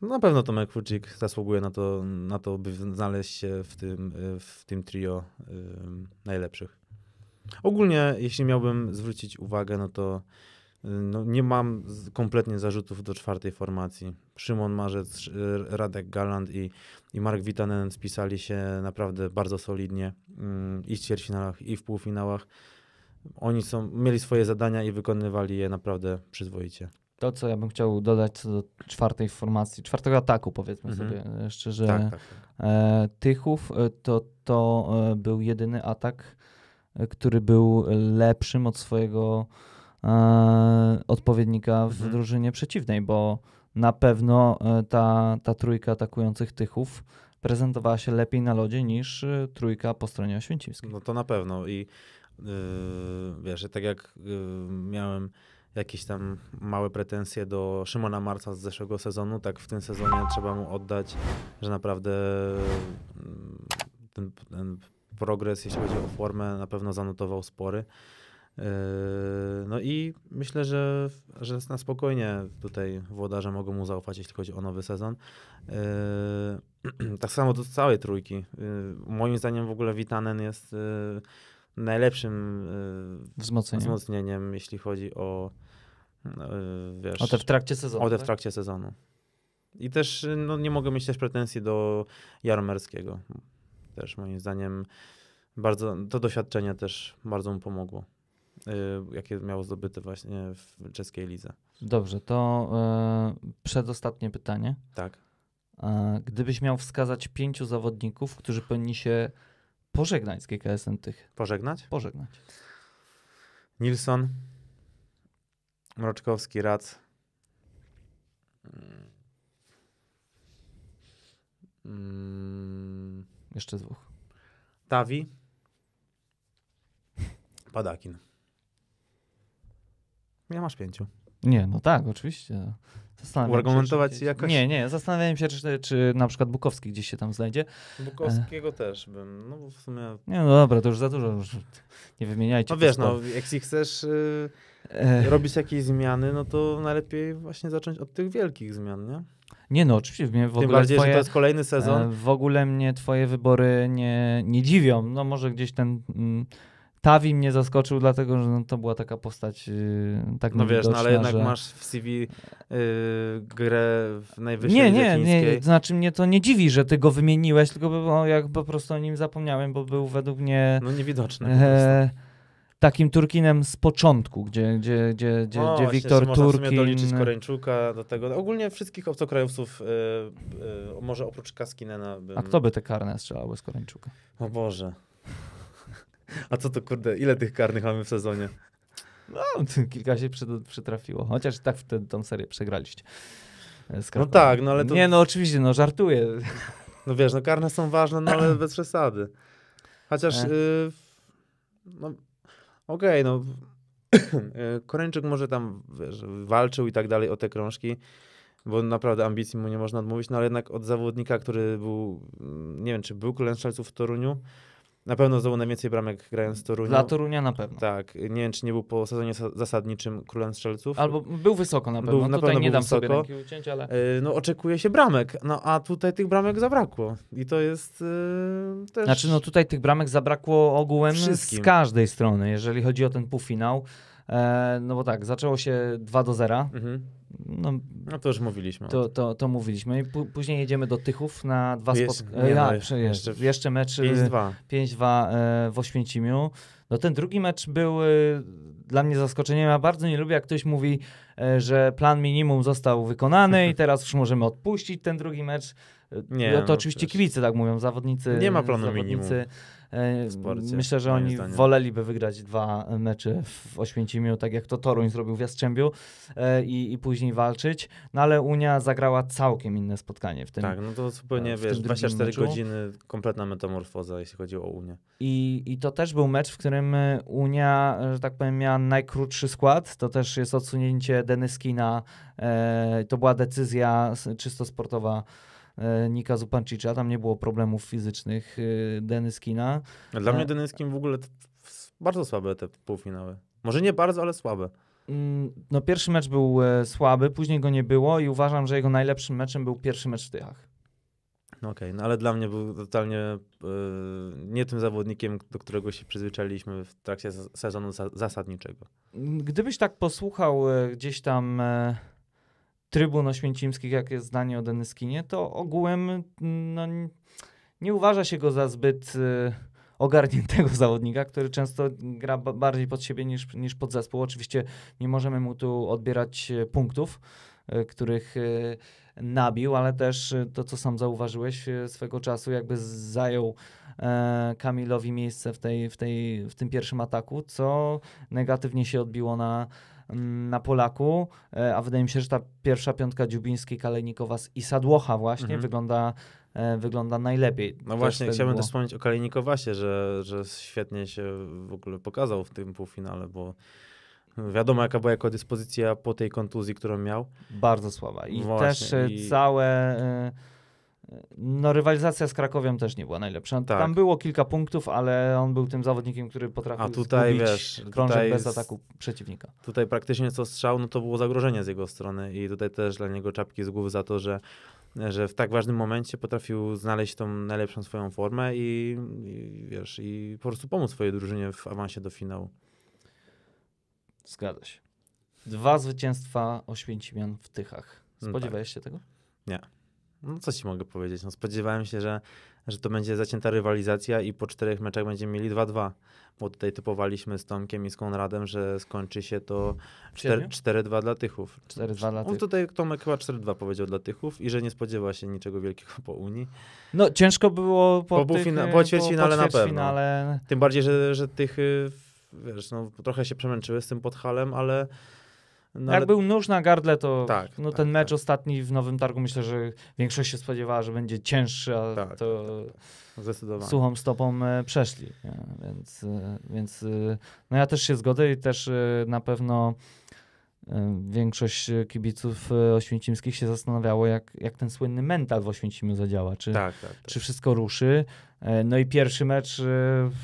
no, na pewno Tomek Furcik zasługuje na to, na to by znaleźć się w tym, e, w tym trio najlepszych. Ogólnie, jeśli miałbym zwrócić uwagę, no to no, nie mam kompletnie zarzutów do czwartej formacji. Szymon Marzec, Radek Galant i, i Mark Witanen spisali się naprawdę bardzo solidnie mm, i w ćwierćfinałach, i w półfinałach. Oni są, mieli swoje zadania i wykonywali je naprawdę przyzwoicie to, co ja bym chciał dodać co do czwartej formacji, czwartego ataku, powiedzmy mhm. sobie e, szczerze, tak, tak, tak. E, Tychów, e, to to był jedyny atak, który był lepszym od swojego odpowiednika w mhm. drużynie przeciwnej, bo na pewno ta, ta trójka atakujących Tychów prezentowała się lepiej na lodzie niż trójka po stronie oświęcimskiej. No to na pewno i yy, wiesz, tak jak yy, miałem jakieś tam małe pretensje do Szymona Marca z zeszłego sezonu, tak w tym sezonie trzeba mu oddać, że naprawdę mm, ten, ten progres, jeśli chodzi o formę, na pewno zanotował spory. Yy, no i myślę, że, że na spokojnie tutaj włodarze mogą mu zaufać, jeśli chodzi o nowy sezon. Yy, tak samo do całej trójki. Yy, moim zdaniem w ogóle Witanen jest najlepszym wzmocnieniem, wzmocnieniem jeśli chodzi o E, wiesz, o te w trakcie sezonu. O te w tak? trakcie sezonu. I też no, nie mogę mieć też pretensji do Jaromerskiego. Też moim zdaniem bardzo, to doświadczenie też bardzo mu pomogło. E, jakie miało zdobyte właśnie w czeskiej lidze. Dobrze, to yy, przedostatnie pytanie. Tak. Gdybyś miał wskazać pięciu zawodników, którzy powinni się pożegnać z GKS-em tych. Pożegnać? Pożegnać. Nilsson, Mroczkowski, Rad, Mm. Jeszcze dwóch. Tawi. Padakin. Ja masz pięciu. Nie, no tak, oczywiście. Zastanawiam się, czy... jakoś? Nie, nie, zastanawiałem się, czy, czy na przykład Bukowski gdzieś się tam znajdzie. Bukowskiego e... też bym, no w sumie... Nie, no dobra, to już za dużo, już nie wymieniajcie. No wiesz, no jak chcesz... Y, robisz jakieś zmiany, no to najlepiej właśnie zacząć od tych wielkich zmian, nie? Nie no, oczywiście. Mnie w Tym ogóle bardziej, twoje, że to jest kolejny e, sezon. W ogóle mnie twoje wybory nie, nie dziwią. No może gdzieś ten... Mm, Tawi mnie zaskoczył, dlatego że no, to była taka postać yy, tak No wiesz, no, ale jednak że... masz w CV yy, grę w najwyższej Nie, nie, nie, znaczy mnie to nie dziwi, że ty go wymieniłeś, tylko no, jak po prostu o nim zapomniałem, bo był według mnie... No niewidoczny. E, takim Turkinem z początku, gdzie, gdzie, gdzie, gdzie, no, gdzie Wiktor można Turkin... Można doliczyć Koreńczuka do tego. No, ogólnie wszystkich obcokrajowców, yy, yy, może oprócz Kaskinena bym... A kto by te karne strzelały z Koreńczuka? O Boże. A co to kurde, ile tych karnych mamy w sezonie? No, kilka się przytrafiło. Chociaż tak wtedy tą serię przegraliście. E, no tak, no ale to... Nie, no oczywiście, no żartuję. No wiesz, no karne są ważne, no ale bez przesady. Chociaż... Yy, no, okej, okay, no e, Koreańczyk może tam wiesz, walczył i tak dalej o te krążki, bo naprawdę ambicji mu nie można odmówić, no ale jednak od zawodnika, który był, mm, nie wiem, czy był królem w Toruniu, na pewno zdobył najwięcej bramek grając z Torunią. Dla Torunia na pewno. Tak, nie wiem czy nie był po sezonie zasadniczym królem strzelców. Albo był wysoko na pewno, był, na tutaj pewno nie dam wysoko. sobie ręki uciąć, ale... Y, no oczekuje się bramek, no a tutaj tych bramek zabrakło i to jest yy, też... Znaczy no tutaj tych bramek zabrakło ogółem Wszystkim. z każdej strony, jeżeli chodzi o ten półfinał. E, no bo tak, zaczęło się 2 do 0. Mhm. No, no, to już mówiliśmy. To, to, to mówiliśmy. I później jedziemy do Tychów na dwa spotkania. No, jeszcze, jeszcze, jeszcze mecz 5-2 y, e, w Oświęcimiu. No ten drugi mecz był e, dla mnie zaskoczeniem. Ja bardzo nie lubię, jak ktoś mówi, e, że plan minimum został wykonany i teraz już możemy odpuścić ten drugi mecz. Nie, no to no oczywiście przecież... kibice tak mówią, zawodnicy. Nie ma planu zawodnicy, minimum. E, w sporcie, Myślę, że oni woleliby wygrać dwa mecze w Oświęcimiu, tak jak to Toruń zrobił w Jastrzębiu e, i, i później walczyć, no ale Unia zagrała całkiem inne spotkanie w tym Tak, no to zupełnie, e, wiesz, 24 meczu. godziny, kompletna metamorfoza, jeśli chodzi o Unię. I, I to też był mecz, w którym Unia, że tak powiem, miała najkrótszy skład, to też jest odsunięcie Denyskina, e, to była decyzja czysto sportowa E, Nika Zupancicza, tam nie było problemów fizycznych e, Denyskina. Dla mnie e, Denyskin w ogóle bardzo słabe te półfinały. Może nie bardzo, ale słabe. Mm, no pierwszy mecz był słaby, później go nie było i uważam, że jego najlepszym meczem był pierwszy mecz w Tychach. No okej, okay, no ale dla mnie był totalnie yy, nie tym zawodnikiem, do którego się przyzwyczailiśmy w trakcie sezonu zasadniczego. Gdybyś tak posłuchał gdzieś tam... Trybun Oświęcimskich, jakie jest zdanie o Denyskinie, to ogółem no, nie uważa się go za zbyt y, ogarniętego zawodnika, który często gra bardziej pod siebie niż, niż pod zespół. Oczywiście nie możemy mu tu odbierać y, punktów, y, których y, nabił, ale też y, to, co sam zauważyłeś y, swego czasu, jakby zajął e, Kamilowi miejsce w, tej, w, tej, w tym pierwszym ataku, co negatywnie się odbiło na Mm, na Polaku, e, a wydaje mi się, że ta pierwsza piątka Dziubińskiej, Kalejnikowa i Sadłocha właśnie mhm. wygląda e, wygląda najlepiej. No właśnie, chciałbym było. też wspomnieć o Kalinikowasie, że, że świetnie się w ogóle pokazał w tym półfinale, bo wiadomo jaka była jako dyspozycja po tej kontuzji, którą miał. Bardzo słaba i właśnie, też e, i... całe... Y no, rywalizacja z Krakowiem też nie była najlepsza. Tak. Tam było kilka punktów, ale on był tym zawodnikiem, który potrafił A tutaj, wiesz, krążek tutaj bez ataku przeciwnika. Tutaj praktycznie co strzał, no to było zagrożenie z jego strony i tutaj też dla niego czapki z głowy za to, że, że w tak ważnym momencie potrafił znaleźć tą najlepszą swoją formę i, i wiesz, i po prostu pomóc swojej drużynie w awansie do finału. Zgadza się. Dwa zwycięstwa Oświęcimian w Tychach. Mm, Spodziewałeś no tak. się tego? Nie no co ci mogę powiedzieć? No, spodziewałem się, że, że to będzie zacięta rywalizacja i po czterech meczach będziemy mieli 2-2. Bo tutaj typowaliśmy z Tomkiem i z Konradem, że skończy się to 4-2 dla Tychów. 4-2 dla Tychów. On tutaj Tomek chyba 4-2 powiedział dla Tychów i że nie spodziewa się niczego wielkiego po Unii. No ciężko było po, po, tych, e, po ćwierćfinale po, po na pewno. Finale. Tym bardziej, że, że Tychy wiesz, no, trochę się przemęczyły z tym podhalem, ale no Jak ale... był nóż na gardle, to tak, no, tak, ten mecz tak. ostatni w Nowym Targu myślę, że większość się spodziewała, że będzie cięższy, a tak, to tak, tak, tak. Zdecydowanie. suchą stopą e, przeszli. Więc, e, więc e, no ja też się zgodzę i też na pewno większość kibiców oświęcimskich się zastanawiało, jak, jak ten słynny mental w Oświęcimiu zadziała. Czy, tak, tak, tak. czy wszystko ruszy? No i pierwszy mecz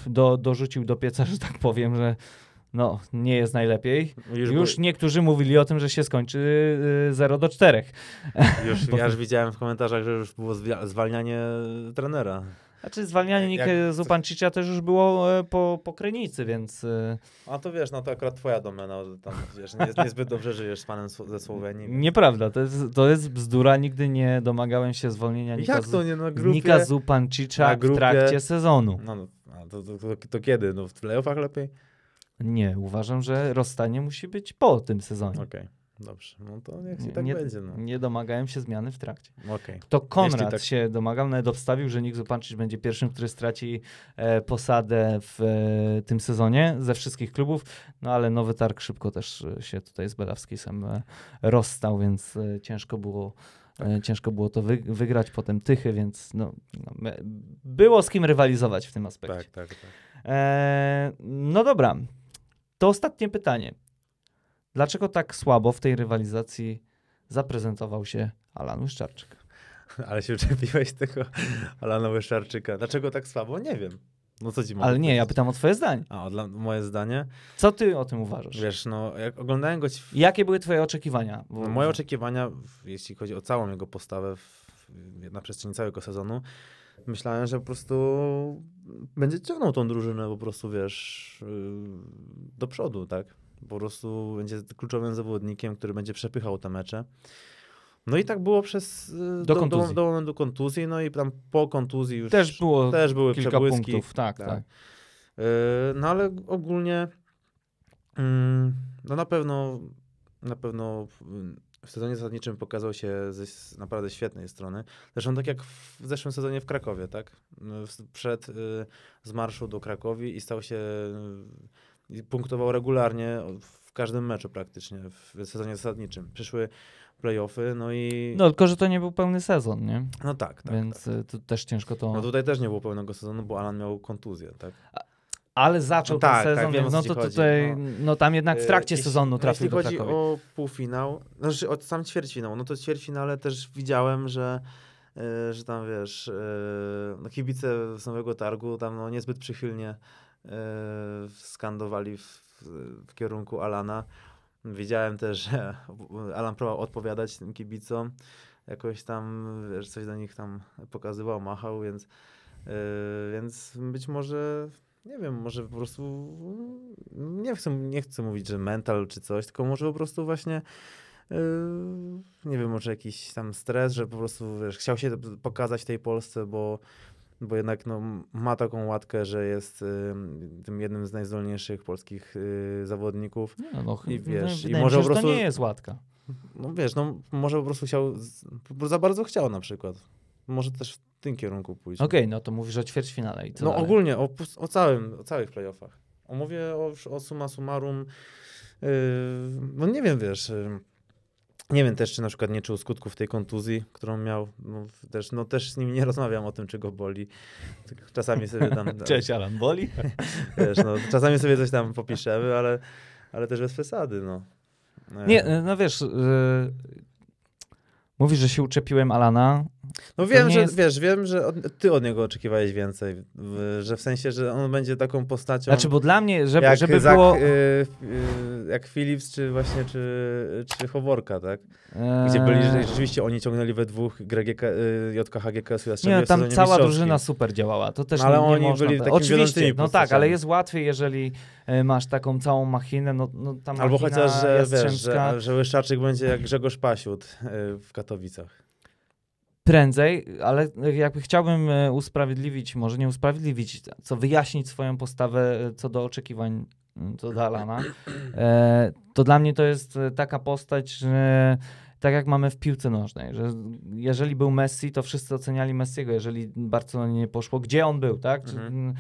do, dorzucił do pieca, że tak powiem, że no, nie jest najlepiej. Już, już niektórzy mówili o tym, że się skończy 0 y, do 4. Już, Bo... Ja już widziałem w komentarzach, że już było zwalnianie trenera. Znaczy zwalnianie e, Nikę Jak... Zupancicza też już było e, po, po Krynicy, więc... Y, a to wiesz, no to akurat twoja domena, tam wiesz, nie, niezbyt dobrze żyjesz z panem ze Słowenii. Nieprawda, to jest, to jest bzdura, nigdy nie domagałem się zwolnienia Nika, Jak to nie? Na grupie, Nika Zupancicza grupie... w trakcie sezonu. No, no to, to, to, to, kiedy? No w playoffach lepiej? Nie, uważam, że rozstanie musi być po tym sezonie. Okej. Okay. Dobrze, no to niech się nie, tak nie, będzie. No. Nie domagałem się zmiany w trakcie. Okay. To Konrad tak... się domagał, nawet obstawił, że Nick Zupancic będzie pierwszym, który straci e, posadę w e, tym sezonie ze wszystkich klubów, no ale nowy targ szybko też e, się tutaj z Belawskisem e, rozstał, więc e, ciężko było e, tak. Ciężko było to wy, wygrać, potem tychy, więc no, no, było z kim rywalizować w tym aspekcie. Tak, tak, tak. E, no dobra, to ostatnie pytanie. Dlaczego tak słabo w tej rywalizacji zaprezentował się Alan Łyszczarczyk? Ale się czepiłeś tego Alana Łyszczarczyka. Dlaczego tak słabo? Nie wiem. No co ci mam Ale nie, powiedzieć? ja pytam o twoje zdanie. A, o dla, moje zdanie? Co ty o tym uważasz? Wiesz, no jak oglądałem go... W... Jakie były twoje oczekiwania? Bo... No, moje oczekiwania, jeśli chodzi o całą jego postawę w, na przestrzeni całego sezonu, myślałem, że po prostu będzie ciągnął tą drużynę po prostu, wiesz, yy, do przodu, tak? Po prostu będzie kluczowym zawodnikiem, który będzie przepychał te mecze. No i tak było przez yy, do, do, do, do momentu kontuzji, no i tam po kontuzji już też, było też były kilka przebłyski. punktów, tak, tak. tak. Yy, no ale ogólnie yy, no na pewno na pewno mm, w sezonie zasadniczym pokazał się z naprawdę świetnej strony. Zresztą tak jak w zeszłym sezonie w Krakowie, tak? No, przed y, z marszu do Krakowi i stał się y, punktował regularnie w każdym meczu praktycznie w sezonie zasadniczym. Przyszły playoffy, no i... No tylko, że to nie był pełny sezon, nie? No tak, tak Więc tak. Y, tak. też ciężko to... No tutaj też nie było pełnego sezonu, bo Alan miał kontuzję, tak? A ale zaczął no tak, sezon, tak, wiem, no to tutaj, no. no. tam jednak w trakcie e, jeśli, sezonu no, trafił do Jeśli chodzi o półfinał, znaczy o sam ćwierćfinał, no to ćwierćfinale też widziałem, że e, że tam wiesz, e, no kibice z Nowego Targu tam no, niezbyt przychylnie skandowali w, w kierunku Alana. Widziałem też, że Alan próbował odpowiadać tym kibicom. Jakoś tam, wiesz, coś do nich tam pokazywał, machał, więc, yy, więc być może nie wiem, może po prostu nie chcę, nie chcę mówić, że mental czy coś, tylko może po prostu właśnie yy, nie wiem, może jakiś tam stres, że po prostu wiesz, chciał się pokazać tej Polsce, bo, bo jednak no, ma taką łatkę, że jest yy, tym jednym z najzdolniejszych polskich yy, zawodników. No, no, I wiesz, no, i może po prostu. to nie jest łatka. No wiesz, no może po prostu chciał, za bardzo chciał na przykład może też w tym kierunku pójść. Okej, okay, no to mówisz o ćwierćfinale i co No dalej? ogólnie, o, o, całym, o całych playoffach. O, mówię o, o summa summarum, yy, no nie wiem, wiesz... Yy, nie wiem też, czy na przykład nie czuł skutków tej kontuzji, którą miał. No, też, no, też z nim nie rozmawiam o tym, czego boli. Tak czasami sobie tam... Cześć, Alan, boli? Wiesz, no, czasami sobie coś tam popiszemy, ale, ale też bez przesady, no. Nie, e. no, no wiesz, yy, mówisz, że się uczepiłem Alana. No wiem, że jest... wiesz, wiem, że od, ty od niego oczekiwałeś więcej, w, że w sensie, że on będzie taką postacią. Znaczy, bo dla mnie, żeby, jak, żeby Zach, było. Y, y, jak Philips, czy właśnie, czy, czy tak? Gdzie byli, eee. rzeczywiście oni ciągnęli we dwóch GGK, y, u Nie, tam cała drużyna super działała, to też no, ale nie, nie oni można byli tak- takimi Oczywiście, no tak, ale jest łatwiej, jeżeli e, masz taką całą machinę, no, no tam Albo chociaż, że, wiesz, że, że Łyszczaczyk będzie jak Grzegorz Pasiut e, w Katowicach prędzej, ale jakby chciałbym e, usprawiedliwić, może nie usprawiedliwić, co wyjaśnić swoją postawę e, co do oczekiwań mm, co do Alana, e, to dla mnie to jest taka postać, że tak jak mamy w piłce nożnej, że jeżeli był Messi, to wszyscy oceniali Messiego, jeżeli Barcelona nie poszło, gdzie on był, tak? Mhm mm,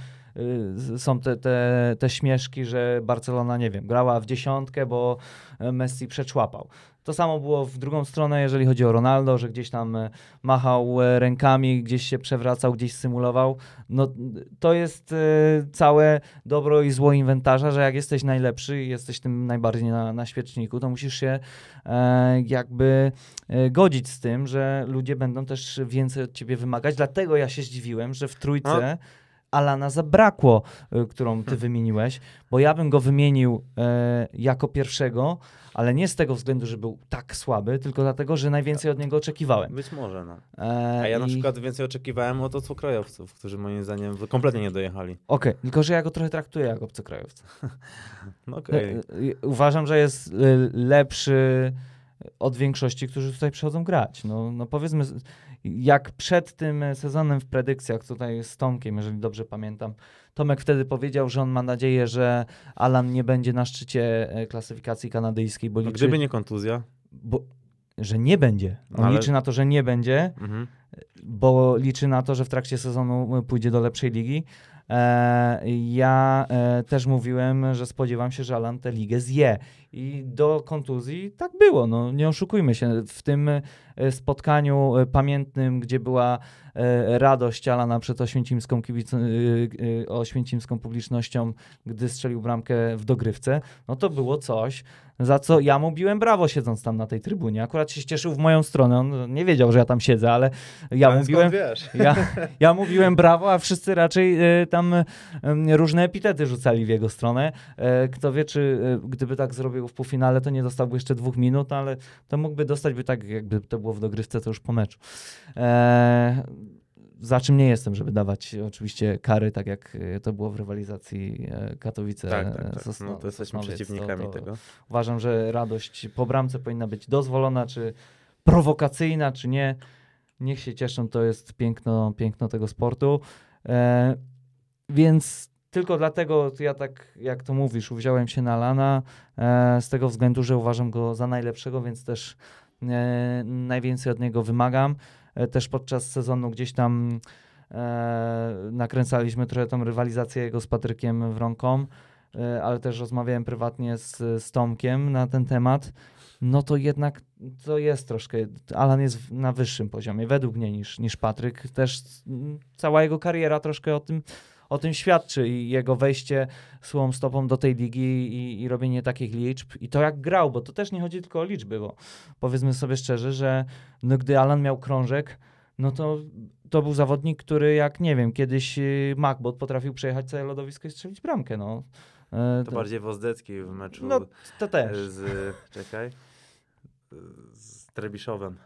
Y, są te, te, te śmieszki, że Barcelona, nie wiem, grała w dziesiątkę, bo e, Messi przeczłapał. To samo było w drugą stronę, jeżeli chodzi o Ronaldo, że gdzieś tam e, machał e, rękami, gdzieś się przewracał, gdzieś symulował. No, to jest całe dobro i zło inwentarza, że jak jesteś najlepszy i jesteś tym najbardziej na, na świeczniku, to musisz się e, jakby e, godzić z tym, że ludzie będą też więcej od ciebie wymagać. Dlatego ja się zdziwiłem, że w trójce. A? No. Alana zabrakło, y, którą ty hmm. wymieniłeś, bo ja bym go wymienił e, jako pierwszego, ale nie z tego względu, że był tak słaby, tylko dlatego, że najwięcej od niego oczekiwałem. Być może, no. E, A ja na przykład więcej oczekiwałem od obcokrajowców, którzy moim zdaniem kompletnie nie dojechali. Okej, okay, tylko że ja go trochę traktuję jak obcokrajowca. no okej. Okay. E, uważam, że jest y, lepszy od większości, którzy tutaj przychodzą grać. No, no powiedzmy, jak przed tym sezonem w predykcjach tutaj z Tomkiem, jeżeli dobrze pamiętam, Tomek wtedy powiedział, że on ma nadzieję, że Alan nie będzie na szczycie e, klasyfikacji kanadyjskiej, bo no liczy... Gdyby nie kontuzja? Bo, że nie będzie. On no, Ale... liczy na to, że nie będzie, mhm. bo liczy na to, że w trakcie sezonu e, pójdzie do lepszej ligi. E, ja też mówiłem, że spodziewam się, że Alan tę ligę zje i do kontuzji tak było, no nie oszukujmy się. W tym e, spotkaniu e, pamiętnym, gdzie była e, radość Alana przed oświęcimską, kibic, oświęcimską publicznością, gdy strzelił bramkę w dogrywce, no to było coś, za co ja mu biłem brawo siedząc tam na tej trybunie. Akurat się cieszył w moją stronę, on nie wiedział, że ja tam siedzę, ale ja ale mówiłem, ja, ja mówiłem brawo, a wszyscy raczej tam różne epitety rzucali w jego stronę. Kto wie, czy gdyby tak zrobił w półfinale to nie dostałby jeszcze dwóch minut, ale to mógłby dostać, by tak jakby to było w dogrywce, to już po meczu. Eee, za czym nie jestem, żeby dawać oczywiście kary, tak jak to było w rywalizacji e, Katowice. Tak, tak, tak. no to jesteśmy Sosnowiec, przeciwnikami to, to tego. Uważam, że radość po bramce powinna być dozwolona, czy prowokacyjna, czy nie. Niech się cieszą, to jest piękno, piękno tego sportu. E, więc tylko dlatego ja tak, jak to mówisz, uwziąłem się na Lana e, z tego względu, że uważam go za najlepszego, więc też e, najwięcej od niego wymagam. E, też podczas sezonu gdzieś tam e, nakręcaliśmy trochę tą rywalizację jego z Patrykiem Wronką, e, ale też rozmawiałem prywatnie z, z Tomkiem na ten temat. No to jednak to jest troszkę. Alan jest na wyższym poziomie, według mnie, niż, niż Patryk. Też mm, cała jego kariera troszkę o tym o tym świadczy i jego wejście słą stopą do tej ligi i, i robienie takich liczb i to jak grał, bo to też nie chodzi tylko o liczby, bo powiedzmy sobie szczerze, że no, gdy Alan miał krążek, no to to był zawodnik, który jak nie wiem, kiedyś y, MacBot potrafił przejechać całe lodowisko i strzelić bramkę, no. E, to, to, bardziej Wozdecki w meczu no, to też. z, czekaj, z Trebiszowem.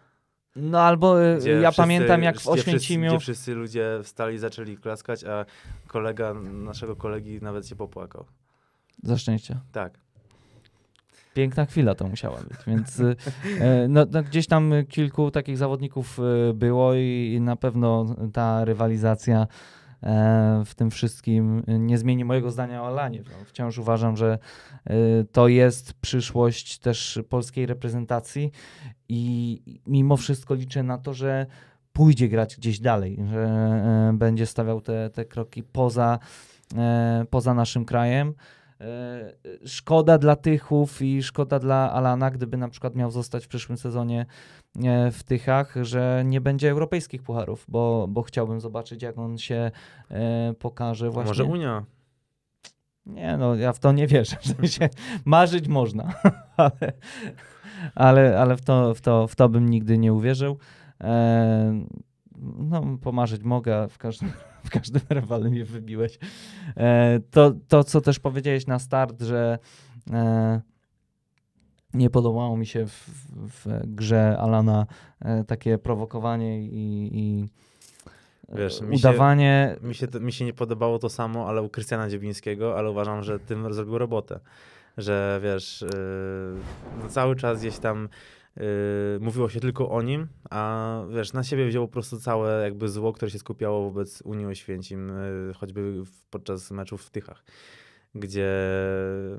No albo y, ja wszyscy, pamiętam jak w Oświęcimiu... Gdzie wszyscy ludzie wstali i zaczęli klaskać, a kolega, naszego kolegi nawet się popłakał. Za szczęście. Tak. Piękna chwila to musiała być, więc y, e, no, no, gdzieś tam kilku takich zawodników y, było i na pewno ta rywalizacja e, w tym wszystkim nie zmieni mojego zdania o Alanie. No, wciąż uważam, że to jest przyszłość też polskiej reprezentacji i mimo wszystko liczę na to, że pójdzie grać gdzieś dalej, że e, będzie stawiał te, te kroki poza, e, poza naszym krajem. E, szkoda dla Tychów i szkoda dla Alana, gdyby na przykład miał zostać w przyszłym sezonie w Tychach, że nie będzie europejskich pucharów, bo, bo chciałbym zobaczyć, jak on się pokaże właśnie. Może Unia nie, no ja w to nie wierzę. W sensie marzyć można, ale, ale, ale w, to, w, to, w to bym nigdy nie uwierzył. E, no, pomarzyć mogę, w każdym, w każdym rewale mnie wybiłeś. E, to, to, co też powiedziałeś na start, że e, nie podobało mi się w, w grze Alana e, takie prowokowanie i, i Wiesz, mi udawanie. Się, mi, się, to, mi się nie podobało to samo, ale u Krystiana Dziebińskiego, ale uważam, że tym zrobił robotę. Że wiesz, yy, cały czas gdzieś tam yy, mówiło się tylko o nim, a wiesz, na siebie wziął po prostu całe jakby zło, które się skupiało wobec Unii Oświęcim, yy, choćby podczas meczów w Tychach, gdzie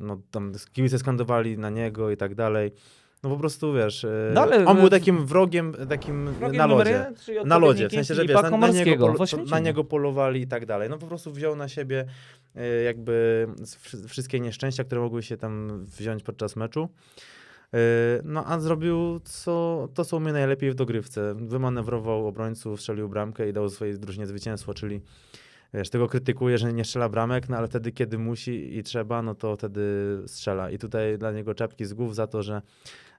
no, tam kibice skandowali na niego i tak dalej. No po prostu wiesz, e, no, ale, on był e, takim wrogiem, takim wrogiem na lodzie. Na lodzie, w sensie, że wiesz, na, na, niego, na, niego, polowali i tak dalej. No po prostu wziął na siebie e, jakby wszystkie nieszczęścia, które mogły się tam wziąć podczas meczu. No a zrobił co, to, co umie najlepiej w dogrywce. Wymanewrował obrońców, strzelił bramkę i dał swojej drużynie zwycięstwo, czyli wiesz, tego krytykuje, że nie strzela bramek, no ale wtedy, kiedy musi i trzeba, no to wtedy strzela. I tutaj dla niego czapki z głów za to, że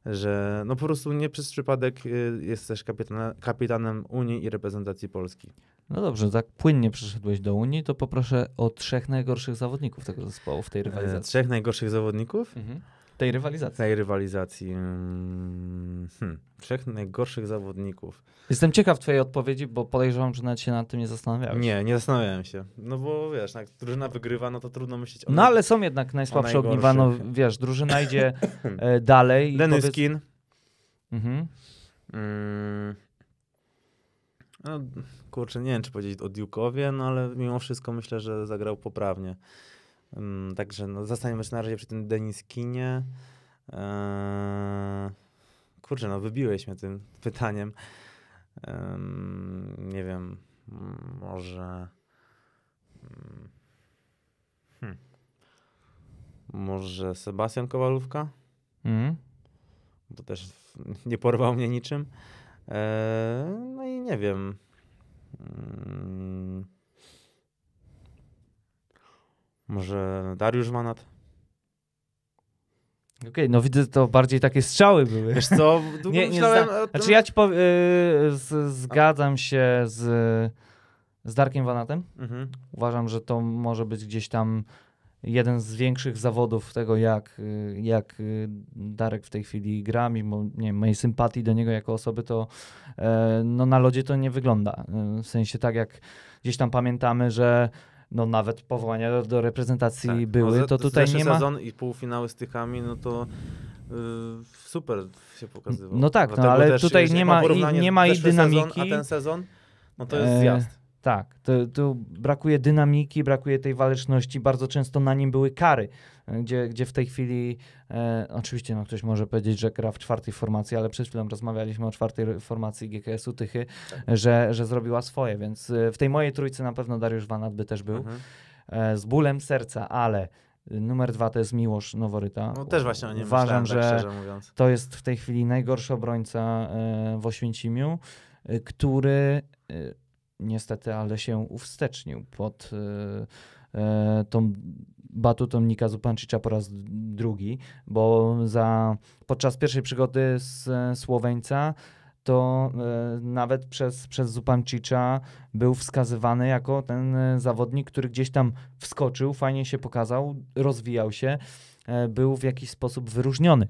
że no po prostu nie przez przypadek y, jesteś też kapitana, kapitanem Unii i reprezentacji Polski. No dobrze, no tak płynnie przeszedłeś do Unii, to poproszę o trzech najgorszych zawodników tego zespołu w tej e, rywalizacji. trzech najgorszych zawodników? Mhm. Tej rywalizacji. Tej rywalizacji. Mm, hmm. Trzech najgorszych zawodników. Jestem ciekaw twojej odpowiedzi, bo podejrzewam, że nawet się nad tym nie zastanawiałeś. Nie, nie zastanawiałem się. No bo wiesz, jak drużyna wygrywa, no to trudno myśleć o No ale są jednak najsłabsze ogniwa, no wiesz, drużyna idzie e, dalej. Denyskin. Powiedz... Mhm. Mm. No, kurczę, nie wiem, czy powiedzieć o Duke'owie, no ale mimo wszystko myślę, że zagrał poprawnie. Mm, także no, zostaniemy się na razie przy tym Deniskinie. Eee, kurczę, no wybiłeś mnie tym pytaniem. Eee, nie wiem, może... Hmm. hmm. Może Sebastian Kowalówka? Mm. Bo też nie porwał mnie niczym. Eee, no i nie wiem. Mm. Może Dariusz Manat? Okej, okay, no widzę, to bardziej takie strzały były. Wiesz co, nie, nie myślałem... Znaczy ja ci pow... Y, z, zgadzam się z, z Darkiem Vanatem. Mhm. Uważam, że to może być gdzieś tam jeden z większych zawodów tego, jak, y, jak y, Darek w tej chwili gra, mimo nie mojej sympatii do niego jako osoby, to e, no, na lodzie to nie wygląda. E, w sensie tak, jak gdzieś tam pamiętamy, że no nawet powołania do, do reprezentacji tak. były, no, to tutaj nie ma... sezon i półfinały z Tykami, no to yy, super się pokazywał. No tak, no, ale tutaj nie ma, i, nie ma i dynamiki. Sezon, a ten sezon, no to jest zjazd. E, tak, tu brakuje dynamiki, brakuje tej waleczności. Bardzo często na nim były kary, e, gdzie, gdzie w tej chwili e, oczywiście no, ktoś może powiedzieć, że gra w czwartej formacji, ale przed chwilą rozmawialiśmy o czwartej formacji GKS-u Tychy, że, że zrobiła swoje, więc e, w tej mojej trójce na pewno Dariusz Wanat by też był. Mhm. E, z bólem serca, ale Numer dwa to jest Miłosz Noworyta. No też właśnie o nim Uważam, myślałem, tak że to jest w tej chwili najgorszy obrońca e, w Oświęcimiu, który niestety, ale się uwstecznił pod e, tą batutą Nika Zupancicza po raz drugi, bo za, podczas pierwszej przygody z y, Słoweńca to e, nawet przez, przez Zupancicza był wskazywany jako ten zawodnik, który gdzieś tam wskoczył, fajnie się pokazał, rozwijał się, e, był w jakiś sposób wyróżniony.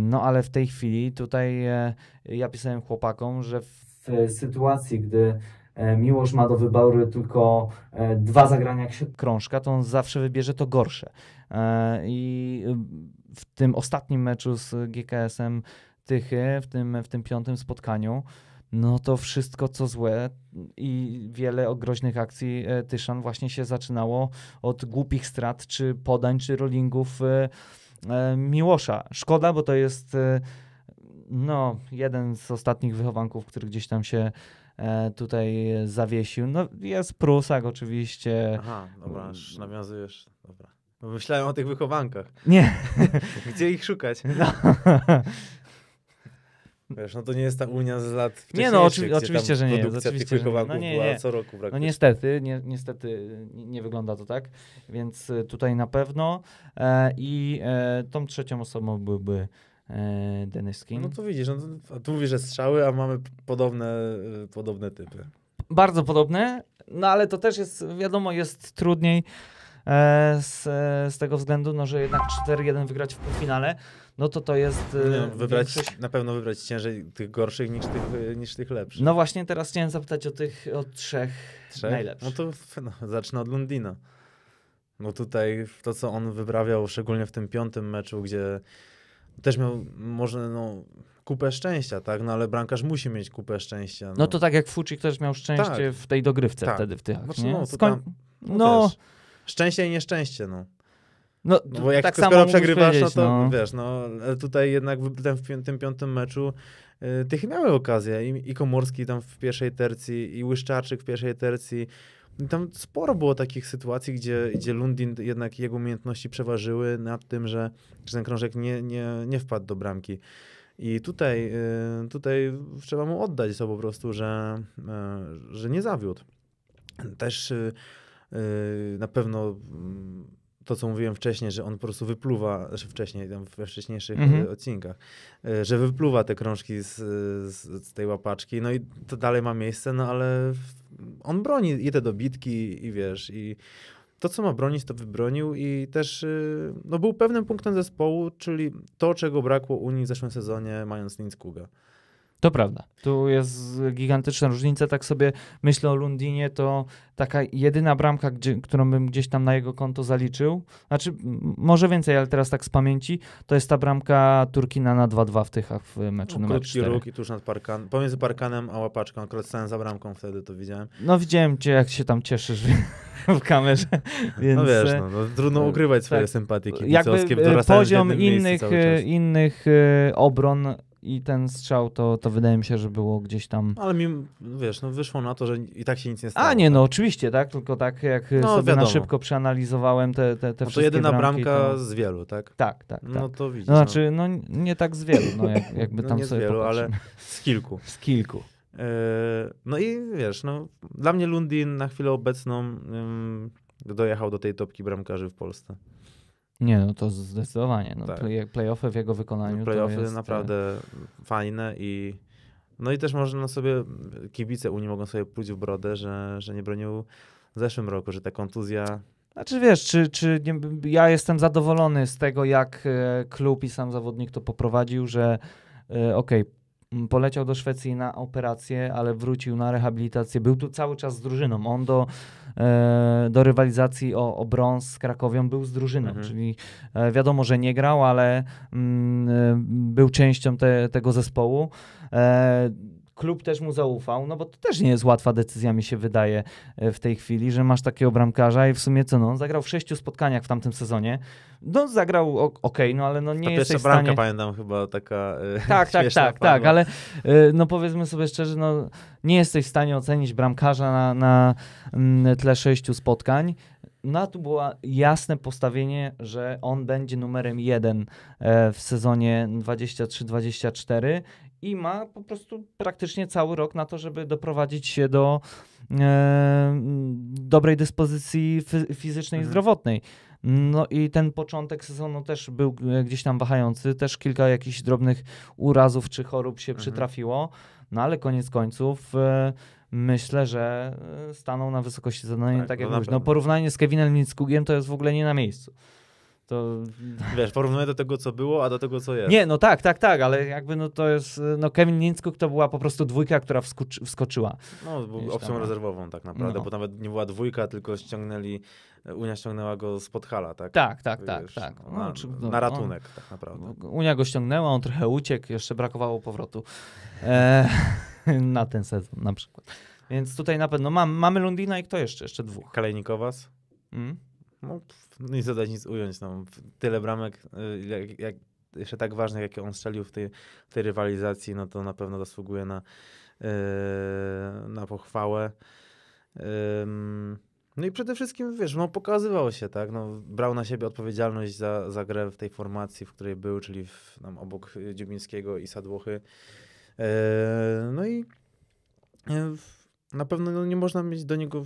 no ale w tej chwili tutaj ja pisałem chłopakom, że w sytuacji, gdy E, Miłosz ma do wyboru tylko e, dwa zagrania krążka, to on zawsze wybierze to gorsze. E, I w tym ostatnim meczu z GKS-em Tychy, w tym, w tym piątym spotkaniu, no to wszystko co złe i wiele groźnych akcji Tyszan właśnie się zaczynało od głupich strat, czy podań, czy rollingów Miłosza. Szkoda, bo to jest no, jeden z ostatnich wychowanków, który gdzieś tam się E, tutaj zawiesił. No, jest Prusak oczywiście. Aha, dobra, już nawiązujesz. Dobra. Myślałem o tych wychowankach. Nie. Gdzie ich szukać? No. Wiesz, no to nie jest ta Unia z lat Nie, no oczywiście, że nie. Oczywiście, tych no, nie, nie. co roku no praktycznie. No niestety, nie, niestety nie wygląda to tak, więc e, tutaj na pewno e, i e, tą trzecią osobą byłby E, Denyskim. No to widzisz, no, to, tu mówisz, że strzały, a mamy podobne, e, podobne typy. Bardzo podobne, no ale to też jest, wiadomo, jest trudniej e, z, z tego względu, no, że jednak 4-1 wygrać w półfinale, no to to jest... no, wybrać, większość... Na pewno wybrać ciężej tych gorszych niż tych, niż tych lepszych. No właśnie, teraz chciałem zapytać o tych o trzech, trzech? najlepszych. No to no, zacznę od Lundina. No tutaj to, co on wybrawiał, szczególnie w tym piątym meczu, gdzie też miał może no, kupę szczęścia, tak? No ale brankarz musi mieć kupę szczęścia. No, no to tak jak Fuczyk też miał szczęście tak. w tej dogrywce tak. wtedy w tych. Znaczy, No, Skoń... no, no. szczęście i nieszczęście, no. No, no bo jak tak skoro przegrywasz, no to no. wiesz, no tutaj jednak w tym piątym meczu y, tych miały okazję. I, I Komorski tam w pierwszej tercji, i Łyszczaczyk w pierwszej tercji. Tam sporo było takich sytuacji, gdzie, gdzie Lundin jednak jego umiejętności przeważyły nad tym, że, że ten krążek nie, nie, nie wpadł do bramki. I tutaj, y, tutaj trzeba mu oddać to po prostu, że, y, że nie zawiódł. Też y, na pewno mm, to, co mówiłem wcześniej, że on po prostu wypluwa, znaczy wcześniej, tam we wcześniejszych mm -hmm. odcinkach, e, że wypluwa te krążki z, z, z, tej łapaczki, no i to dalej ma miejsce, no ale on broni i te dobitki i wiesz, i to, co ma bronić, to wybronił i też e, no, był pewnym punktem zespołu, czyli to, czego brakło Unii w zeszłym sezonie, mając Linz Kuga. To prawda. Tu jest gigantyczna różnica. Tak sobie myślę o Lundinie, to taka jedyna bramka, gdzie, którą bym gdzieś tam na jego konto zaliczył, znaczy może więcej, ale teraz tak z pamięci, to jest ta bramka Turkina na 2-2 w Tychach w meczu no, numer 4. Krótki tuż nad parkanem, pomiędzy parkanem a łapaczką, akurat stałem za bramką wtedy, to widziałem. No widziałem cię, jak się tam cieszysz w kamerze. Więc, no wiesz, no, no, trudno e, ukrywać swoje tak, sympatie Jakby e, poziom innych, e, innych obron i ten strzał to, to wydaje mi się, że było gdzieś tam. No, ale mi, wiesz, no wyszło na to, że i tak się nic nie stało. A nie, no tak? oczywiście, tak, tylko tak jak no, sobie wiadomo. na szybko przeanalizowałem te, te, te no to jedyna bramki, bramka to... z wielu, tak? Tak, tak. No tak. to widzisz. No, no, znaczy, no nie tak z wielu, no jak, jakby no, nie sobie z wielu, ale z kilku. z kilku. E, no i wiesz, no dla mnie Lundin na chwilę obecną dojechał do tej topki bramkarzy w Polsce. Nie, no to zdecydowanie. No tak. play, playoffy w jego wykonaniu. No playoffy jest... E, naprawdę fajne i no i też można sobie, kibice Unii mogą sobie pójść w brodę, że, że nie bronił w zeszłym roku, że ta kontuzja znaczy wiesz, czy, czy nie, ja jestem zadowolony z tego, jak e, klub i sam zawodnik to poprowadził, że e, okej, okay, poleciał do Szwecji na operację, ale wrócił na rehabilitację. Był tu cały czas z drużyną. On do, e, do rywalizacji o, o brąz z Krakowią był z drużyną, mhm. czyli e, wiadomo, że nie grał, ale mm, e, był częścią te, tego zespołu. E, klub też mu zaufał, no bo to też nie jest łatwa decyzja, mi się wydaje e, w tej chwili, że masz takiego bramkarza i w sumie co, no on zagrał w sześciu spotkaniach w tamtym sezonie, no zagrał ok, okay, no ale no nie jest w stanie... bramka pamiętam chyba taka e, Tak, tak, tak, tak, ale e, no powiedzmy sobie szczerze, no nie jesteś w stanie ocenić bramkarza na, na, mm, tle sześciu spotkań, na no, tu było jasne postawienie, że on będzie numerem jeden w sezonie 23-24 i ma po prostu praktycznie cały rok na to, żeby doprowadzić się do e, dobrej dyspozycji fy, fizycznej mhm. i zdrowotnej. No i ten początek sezonu też był e, gdzieś tam wahający, też kilka jakichś drobnych urazów czy chorób się mhm. przytrafiło, no ale koniec końców. E, myślę, że e, stanął na wysokości zadania, tak, tak jak no mówisz. No, porównanie z Kevinem Nickugiem to jest w ogóle nie na miejscu. To... Wiesz, porównuję do tego, co było, a do tego, co jest. Nie, no tak, tak, tak, ale jakby no to jest, no Kevin Nickuk to była po prostu dwójka, która wskoczy, wskoczyła. No, był opcją tam, no. rezerwową tak naprawdę, no. bo nawet nie była dwójka, tylko ściągnęli, Unia ściągnęła go z Podhala, tak? Tak, tak, tak, wiesz, tak. No, no, na, czy, no, na, ratunek on, tak naprawdę. Unia go ściągnęła, on trochę uciekł, jeszcze brakowało powrotu e, na ten sezon na przykład. Więc tutaj na pewno mam, mamy Lundina i kto jeszcze? Jeszcze dwóch. Kalejnikowas? Hmm? No, no nic zadać, nic ująć. No. Tyle bramek, y, jak, jak, jeszcze tak ważnych, jakie on strzelił w tej, w tej rywalizacji, no to na pewno zasługuje na, yy, na pochwałę. Yy, no i przede wszystkim, wiesz, no pokazywał się, tak, no, brał na siebie odpowiedzialność za, za grę w tej formacji, w której był, czyli w, tam, obok Dziubińskiego i Sadłochy. Yy, no i y, na pewno no, nie można mieć do niego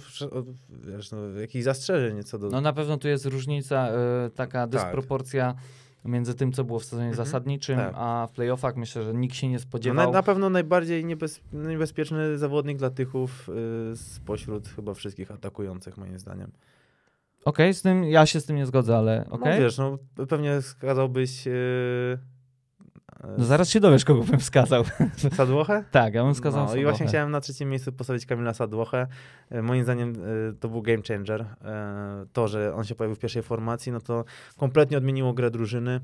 wiesz, no, jakichś zastrzeżeń co do... No na pewno tu jest różnica, y, taka tak. dysproporcja tak. między tym, co było w sezonie mhm. zasadniczym, tak. a w playoffach myślę, że nikt się nie no, spodziewał. No, na, na, pewno najbardziej niebez, niebezpieczny zawodnik dla Tychów y, spośród chyba wszystkich atakujących moim zdaniem. Okej, okay, z tym ja się z tym nie zgodzę, ale Okay. No wiesz, no pewnie skazałbyś... Y, no zaraz się dowiesz, kogo bym wskazał. Sadłochę? tak, ja bym wskazał no, Sadłochę. I właśnie chciałem na trzecim miejscu postawić Kamila Sadłochę. E, moim zdaniem e, to był game changer. E, to, że on się pojawił w pierwszej formacji, no to kompletnie odmieniło grę drużyny.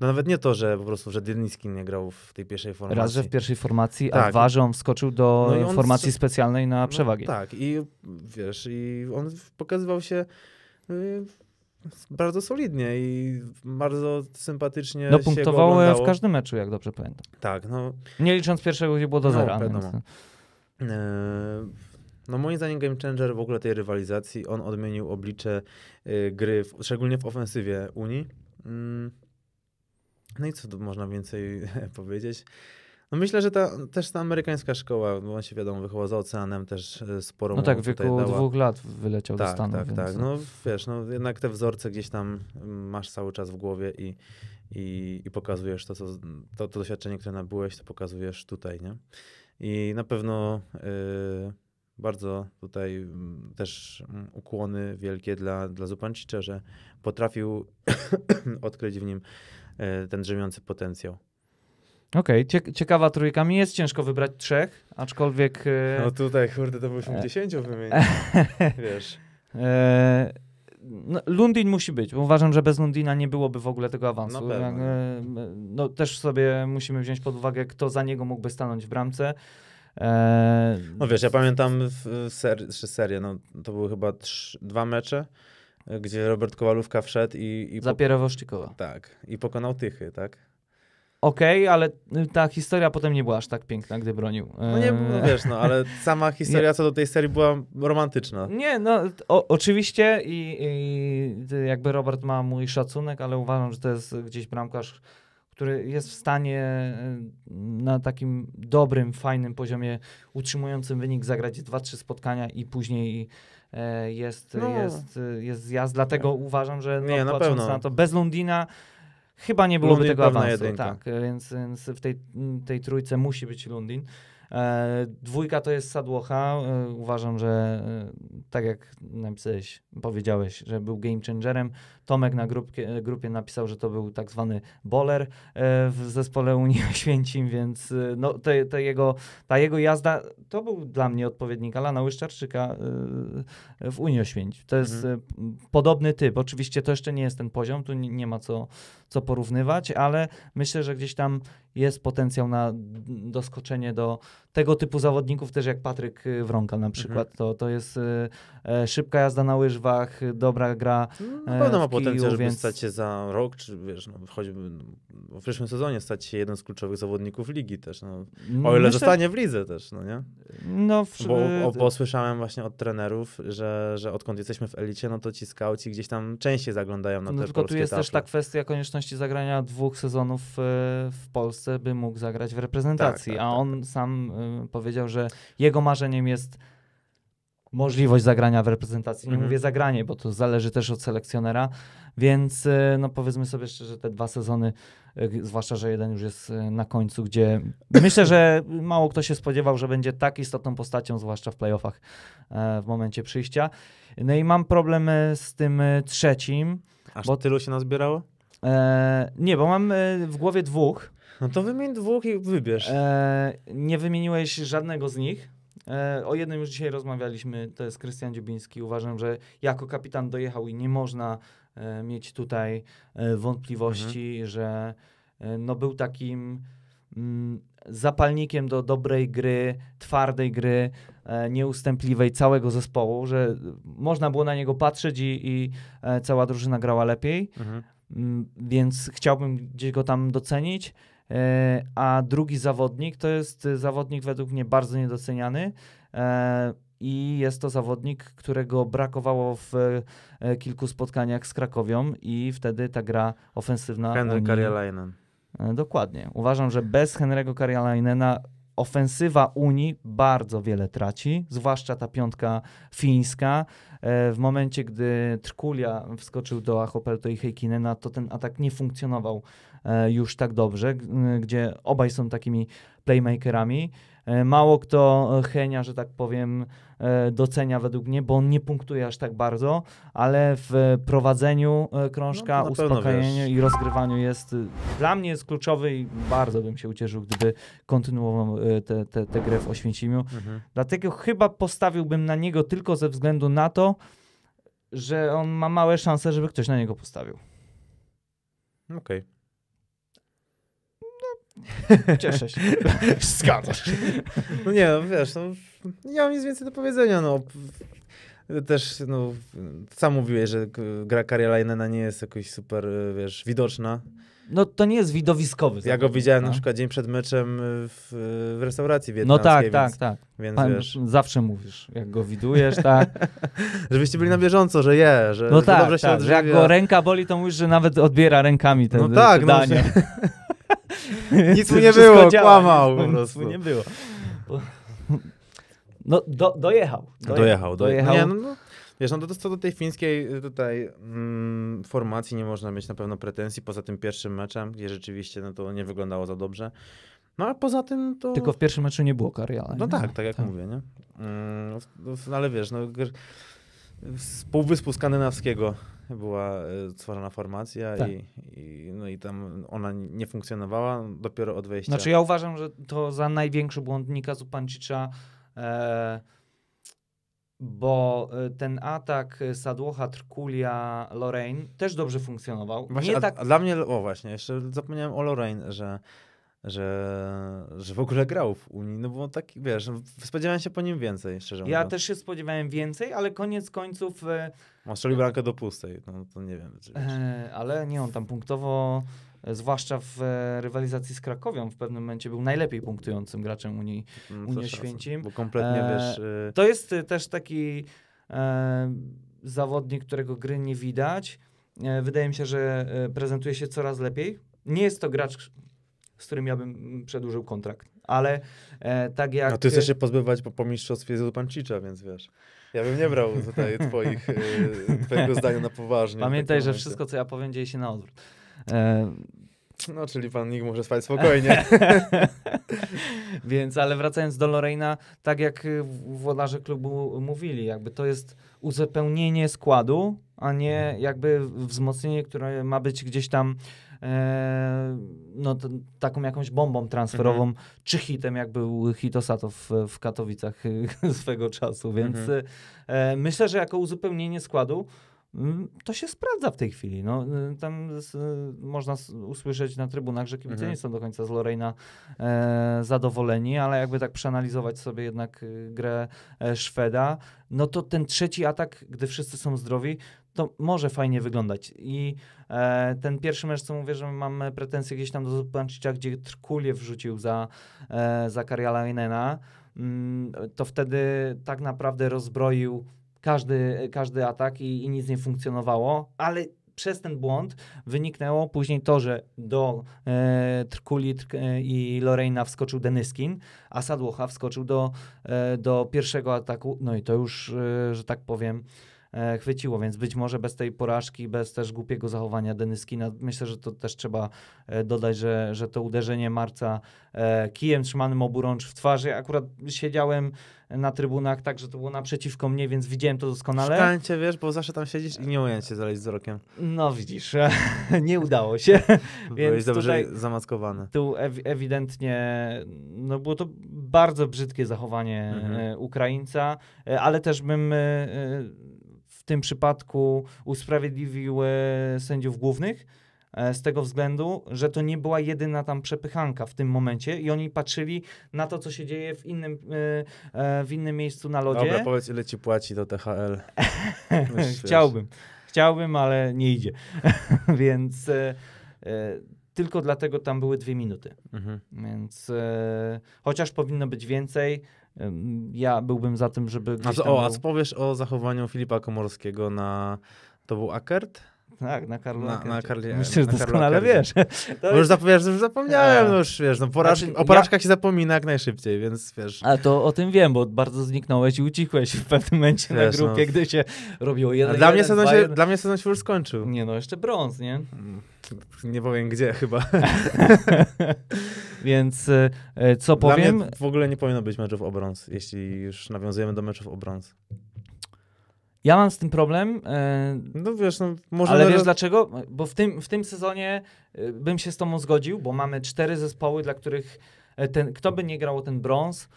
No nawet nie to, że po prostu, że Dyrnicki nie grał w tej pierwszej formacji. Raz, że w pierwszej formacji, tak. a dwa, że on wskoczył do no on formacji z... specjalnej na no przewagi. No, tak, i wiesz, i on pokazywał się y, bardzo solidnie i bardzo sympatycznie. No punktowało w każdym meczu, jak dobrze pamiętam. Tak, no. Nie licząc pierwszego, gdzie było do no, zera. E, no moim zdaniem game changer w ogóle tej rywalizacji. On odmienił oblicze e, gry, w, szczególnie w ofensywie Unii. Mm. No i co tu można więcej powiedzieć? No myślę, że ta, też ta amerykańska szkoła, bo on się wiadomo, wychował za oceanem, też e, sporo No tak, w wieku dała. dwóch lat wyleciał tak, do Stanów. Tak, więc... tak, no. no wiesz, no jednak te wzorce gdzieś tam masz cały czas w głowie i, i, i pokazujesz to, co, to, to doświadczenie, które nabyłeś, to pokazujesz tutaj, nie? I na pewno e, bardzo tutaj mm, też mm, ukłony wielkie dla, dla Zupancicza, że potrafił odkryć w nim e, ten drzemiący potencjał. Okej, okay. ciekawa trójka. Mi jest ciężko wybrać trzech, aczkolwiek... E, no tutaj, kurde, to byśmy dziesięciu wymienić, e, wiesz. E, no, Lundin musi być. Uważam, że bez Lundina nie byłoby w ogóle tego awansu. No, no też sobie musimy wziąć pod uwagę, kto za niego mógłby stanąć w bramce. No wiesz, ja pamiętam ser serie. no, to były chyba trz, dwa mecze, gdzie Robert Kowalówka wszedł i... i Zapiera Tak, i pokonał Tychy, tak? okej, okay, ale y, ta historia potem nie była aż tak piękna, gdy bronił. No nie, no e, wiesz, no, ale sama historia co do tej serii była romantyczna. Nie, no o, oczywiście i, i, jakby Robert ma mój szacunek, ale uważam, że to jest gdzieś bramkarz, który jest w stanie y, na takim dobrym, fajnym poziomie utrzymującym wynik zagrać 2-3 spotkania i później e, jest, no. jest, jest zjazd. Dlatego uważam, że no, nie, na, pewno. na to bez Londyna chyba nie byłoby Lundin tego awansu. Jedynka. Tak, więc, więc, w tej, tej trójce musi być Lundin. E, dwójka to jest Sadłocha. E, uważam, że e, tak jak napisałeś, powiedziałeś, że był game changerem, Tomek na grupie, grupie napisał, że to był tak zwany boler e, w zespole Unii Oświęcim, więc e, no, te, te jego, ta jego jazda to był dla mnie odpowiednik Alana Łyszczarczyka e, w Unii Oświęcim. To jest mhm. podobny typ. Oczywiście to jeszcze nie jest ten poziom, tu nie ma co, co porównywać, ale myślę, że gdzieś tam jest potencjał na doskoczenie do tego typu zawodników też jak Patryk y, Wronka na przykład, mhm. to, to jest y, e, szybka jazda na łyżwach, dobra gra no, e, Na pewno ma potencjał, żeby więc... stać się za rok, czy wiesz, no, choćby no, w przyszłym sezonie stać się jeden z kluczowych zawodników ligi też, no. o ile Myślę... zostanie w lidze też, no nie? No, w... bo, o, bo słyszałem właśnie od trenerów, że, że odkąd jesteśmy w elicie, no to ci skauci gdzieś tam częściej zaglądają na no, te tylko polskie tu jest też ta kwestia konieczności zagrania dwóch sezonów e, w Polsce, by mógł zagrać w reprezentacji, tak, tak, a tak, on tak. sam e, powiedział, że jego marzeniem jest możliwość zagrania w reprezentacji. Nie mhm. mówię zagranie, bo to zależy też od selekcjonera, więc e, no powiedzmy sobie szczerze, te dwa sezony, e, zwłaszcza, że jeden już jest e, na końcu, gdzie myślę, że mało kto się spodziewał, że będzie tak istotną postacią, zwłaszcza w playoffach w momencie przyjścia. No i mam problemy z tym trzecim. Aż bo tylu się nazbierało? nie, bo mam w głowie dwóch. No to wymień dwóch i wybierz. E, nie wymieniłeś żadnego z nich. E, o jednym już dzisiaj rozmawialiśmy, to jest Krystian Dziobiński. Uważam, że jako kapitan dojechał i nie można e, mieć tutaj e, wątpliwości, mhm. że e, no był takim mm, zapalnikiem do dobrej gry, twardej gry, e, nieustępliwej całego zespołu, że można było na niego patrzeć i, i e, cała drużyna grała lepiej. Mhm. Mm, więc chciałbym gdzieś go tam docenić. E, a drugi zawodnik to jest zawodnik według mnie bardzo niedoceniany e, i jest to zawodnik, którego brakowało w e, kilku spotkaniach z Krakowią i wtedy ta gra ofensywna. Henry Karjalainen. Dokładnie. Uważam, że bez Henry'ego Karjalainena ofensywa Unii bardzo wiele traci, zwłaszcza ta piątka fińska. W momencie, gdy Trkulia wskoczył do Achopelto i Heikinena, to ten atak nie funkcjonował E, już tak dobrze, gdzie obaj są takimi playmakerami. E, mało kto e, Henia, że tak powiem, docenia według mnie, bo on nie punktuje aż tak bardzo, ale w prowadzeniu krążka, no uspokajaniu i rozgrywaniu jest y, dla mnie jest kluczowy i bardzo bym się ucieszył, gdyby kontynuował tę te, te, grę w Oświęcimiu. Mhm. Dlatego chyba postawiłbym na niego tylko ze względu na to, że on ma małe szanse, żeby ktoś na niego postawił. Okej. Okay. Cieszę się. Zgadzasz się. No nie, no wiesz, no, nie mam nic więcej do powiedzenia, no. Też, no, sam mówiłeś, że gra Karjalainena nie jest jakoś super, wiesz, widoczna. No to nie jest widowiskowy. Ja go widziałem no. na przykład dzień przed meczem w, w restauracji no wietnamskiej. No tak, tak, więc, tak, tak. Więc Pan, wiesz... Zawsze mówisz, jak go widujesz, tak. Żebyście byli na bieżąco, że je, że, no że tak, dobrze się tak, odżywia. jak go ręka boli, to mówisz, że nawet odbiera rękami ten, no tak, te no, danie. Nic mu nie było, działa, kłamał po prostu. Nic mu nie było. No, do, dojechał, dojechał. Dojechał, dojechał. Nie, no, no, wiesz, no to co do tej fińskiej y, tutaj mm, formacji nie można mieć na pewno pretensji, poza tym pierwszym meczem, gdzie rzeczywiście no, to nie wyglądało za dobrze. No a poza tym to... Tylko w pierwszym meczu nie było kariery. No tak, tak jak tak. mówię, nie? Mm, no, no ale wiesz, no z Półwyspu Skandynawskiego była e, stworzona formacja tak. i, i, no i tam ona nie funkcjonowała dopiero od wejścia. Znaczy ja uważam, że to za największy błądnika Zupancicza, e, bo e, ten atak Sadłocha, Trkulia, Lorraine też dobrze funkcjonował. Właśnie, nie tak... a dla mnie, o właśnie, jeszcze zapomniałem o Lorraine, że że, że w ogóle grał w Unii, no bo tak, wiesz, no, spodziewałem się po nim więcej, szczerze mówiąc. Ja też się spodziewałem więcej, ale koniec końców e, on strzelił bramkę do pustej, no to nie wiem. Czy e, ale nie, on tam punktowo, e, zwłaszcza w e, rywalizacji z Krakowią w pewnym momencie był najlepiej punktującym graczem Unii, mm, Unii Święcim. Bo kompletnie, e, wiesz... E, to jest też taki e, zawodnik, którego gry nie widać. wydaje mi się, że prezentuje się coraz lepiej. Nie jest to gracz, z którym ja bym przedłużył kontrakt, ale tak jak... A ty chcesz się pozbywać po, po mistrzostwie Pancicza, więc wiesz... Ja bym nie brał tutaj twoich, e, twojego zdania na poważnie. Pamiętaj, że wszystko, co ja powiem, dzieje się na odwrót. E... No, czyli pan Nick może spać spokojnie. Więc, ale wracając do Lorena, tak jak włodarze klubu mówili, jakby to jest uzupełnienie składu, a nie jakby wzmocnienie, które ma być gdzieś tam Eee, no, taką jakąś bombą transferową, mhm. czy hitem, jak był Hitosato w, e, w Katowicach e, swego czasu, więc mhm. E, myślę, że jako uzupełnienie składu mm, to się sprawdza w tej chwili. No, tam z, można usłyszeć na trybunach, że kibice mhm. nie są do końca z Lorena e, zadowoleni, ale jakby tak przeanalizować sobie jednak grę Szweda, no to ten trzeci atak, gdy wszyscy są zdrowi, to może fajnie wyglądać. I e, ten pierwszy mecz, co mówię, że mam pretensje gdzieś tam do Zupancicza, gdzie Trkulie wrzucił za, e, za Karjalainena, mm, to wtedy tak naprawdę rozbroił każdy, każdy atak i, i nic nie funkcjonowało, ale przez ten błąd wyniknęło później to, że do e, Trkuli e, i Lorena wskoczył Denyskin, a Sadłocha wskoczył do, e, do pierwszego ataku. No i to już, e, że tak powiem, E, chwyciło, więc być może bez tej porażki, bez też głupiego zachowania Denyskina, myślę, że to też trzeba e, dodać, że, że to uderzenie Marca e, kijem trzymanym oburącz w twarzy, akurat siedziałem na trybunach, tak, że to było naprzeciwko mnie, więc widziałem to doskonale. Szkańcie, wiesz, bo zawsze tam siedzisz i nie umiałem cię zaleźć wzrokiem. No widzisz, nie udało się. więc dobrze zamaskowany. Tu ew ewidentnie, no było to bardzo brzydkie zachowanie mhm. Ukraińca, ale też bym tym przypadku usprawiedliwiły sędziów głównych e, z tego względu, że to nie była jedyna tam przepychanka w tym momencie i oni patrzyli na to, co się dzieje w innym, e, e, w innym miejscu na lodzie. Dobra, powiedz, ile ci płaci do THL. No chciałbym. Chciałbym, ale nie idzie. Więc e, e, tylko dlatego tam były dwie minuty. Mhm. Więc e, chociaż powinno być więcej, ja byłbym za tym, żeby. A co, o, a co powiesz o zachowaniu Filipa Komorskiego na. To był Akert? Tak, na Karlu na, na Karlie, Myślę, że doskonale wiesz. To już zapowiadasz, już zapomniałem, a. Tak. No już wiesz, no poraż, znaczy, o porażkach ja... się zapomina jak najszybciej, więc wiesz. A to o tym wiem, bo bardzo zniknąłeś i ucichłeś w pewnym momencie wiesz, na grupie, no. gdy się robiło jeden, a dla, jeden, mnie sezon się, jeden. dla mnie sezon się już skończył. Nie no, jeszcze brąz, nie? Mm nie powiem gdzie chyba. Więc e, e, co Dla powiem? w ogóle nie powinno być meczów o brąz, jeśli już nawiązujemy do meczów o brąz. Ja mam z tym problem. E, no wiesz, no, może. Ale wiesz dlaczego? Bo w tym, w tym sezonie bym się z Tobą zgodził, bo mamy cztery zespoły, dla których ten, kto by nie grał o ten brąz,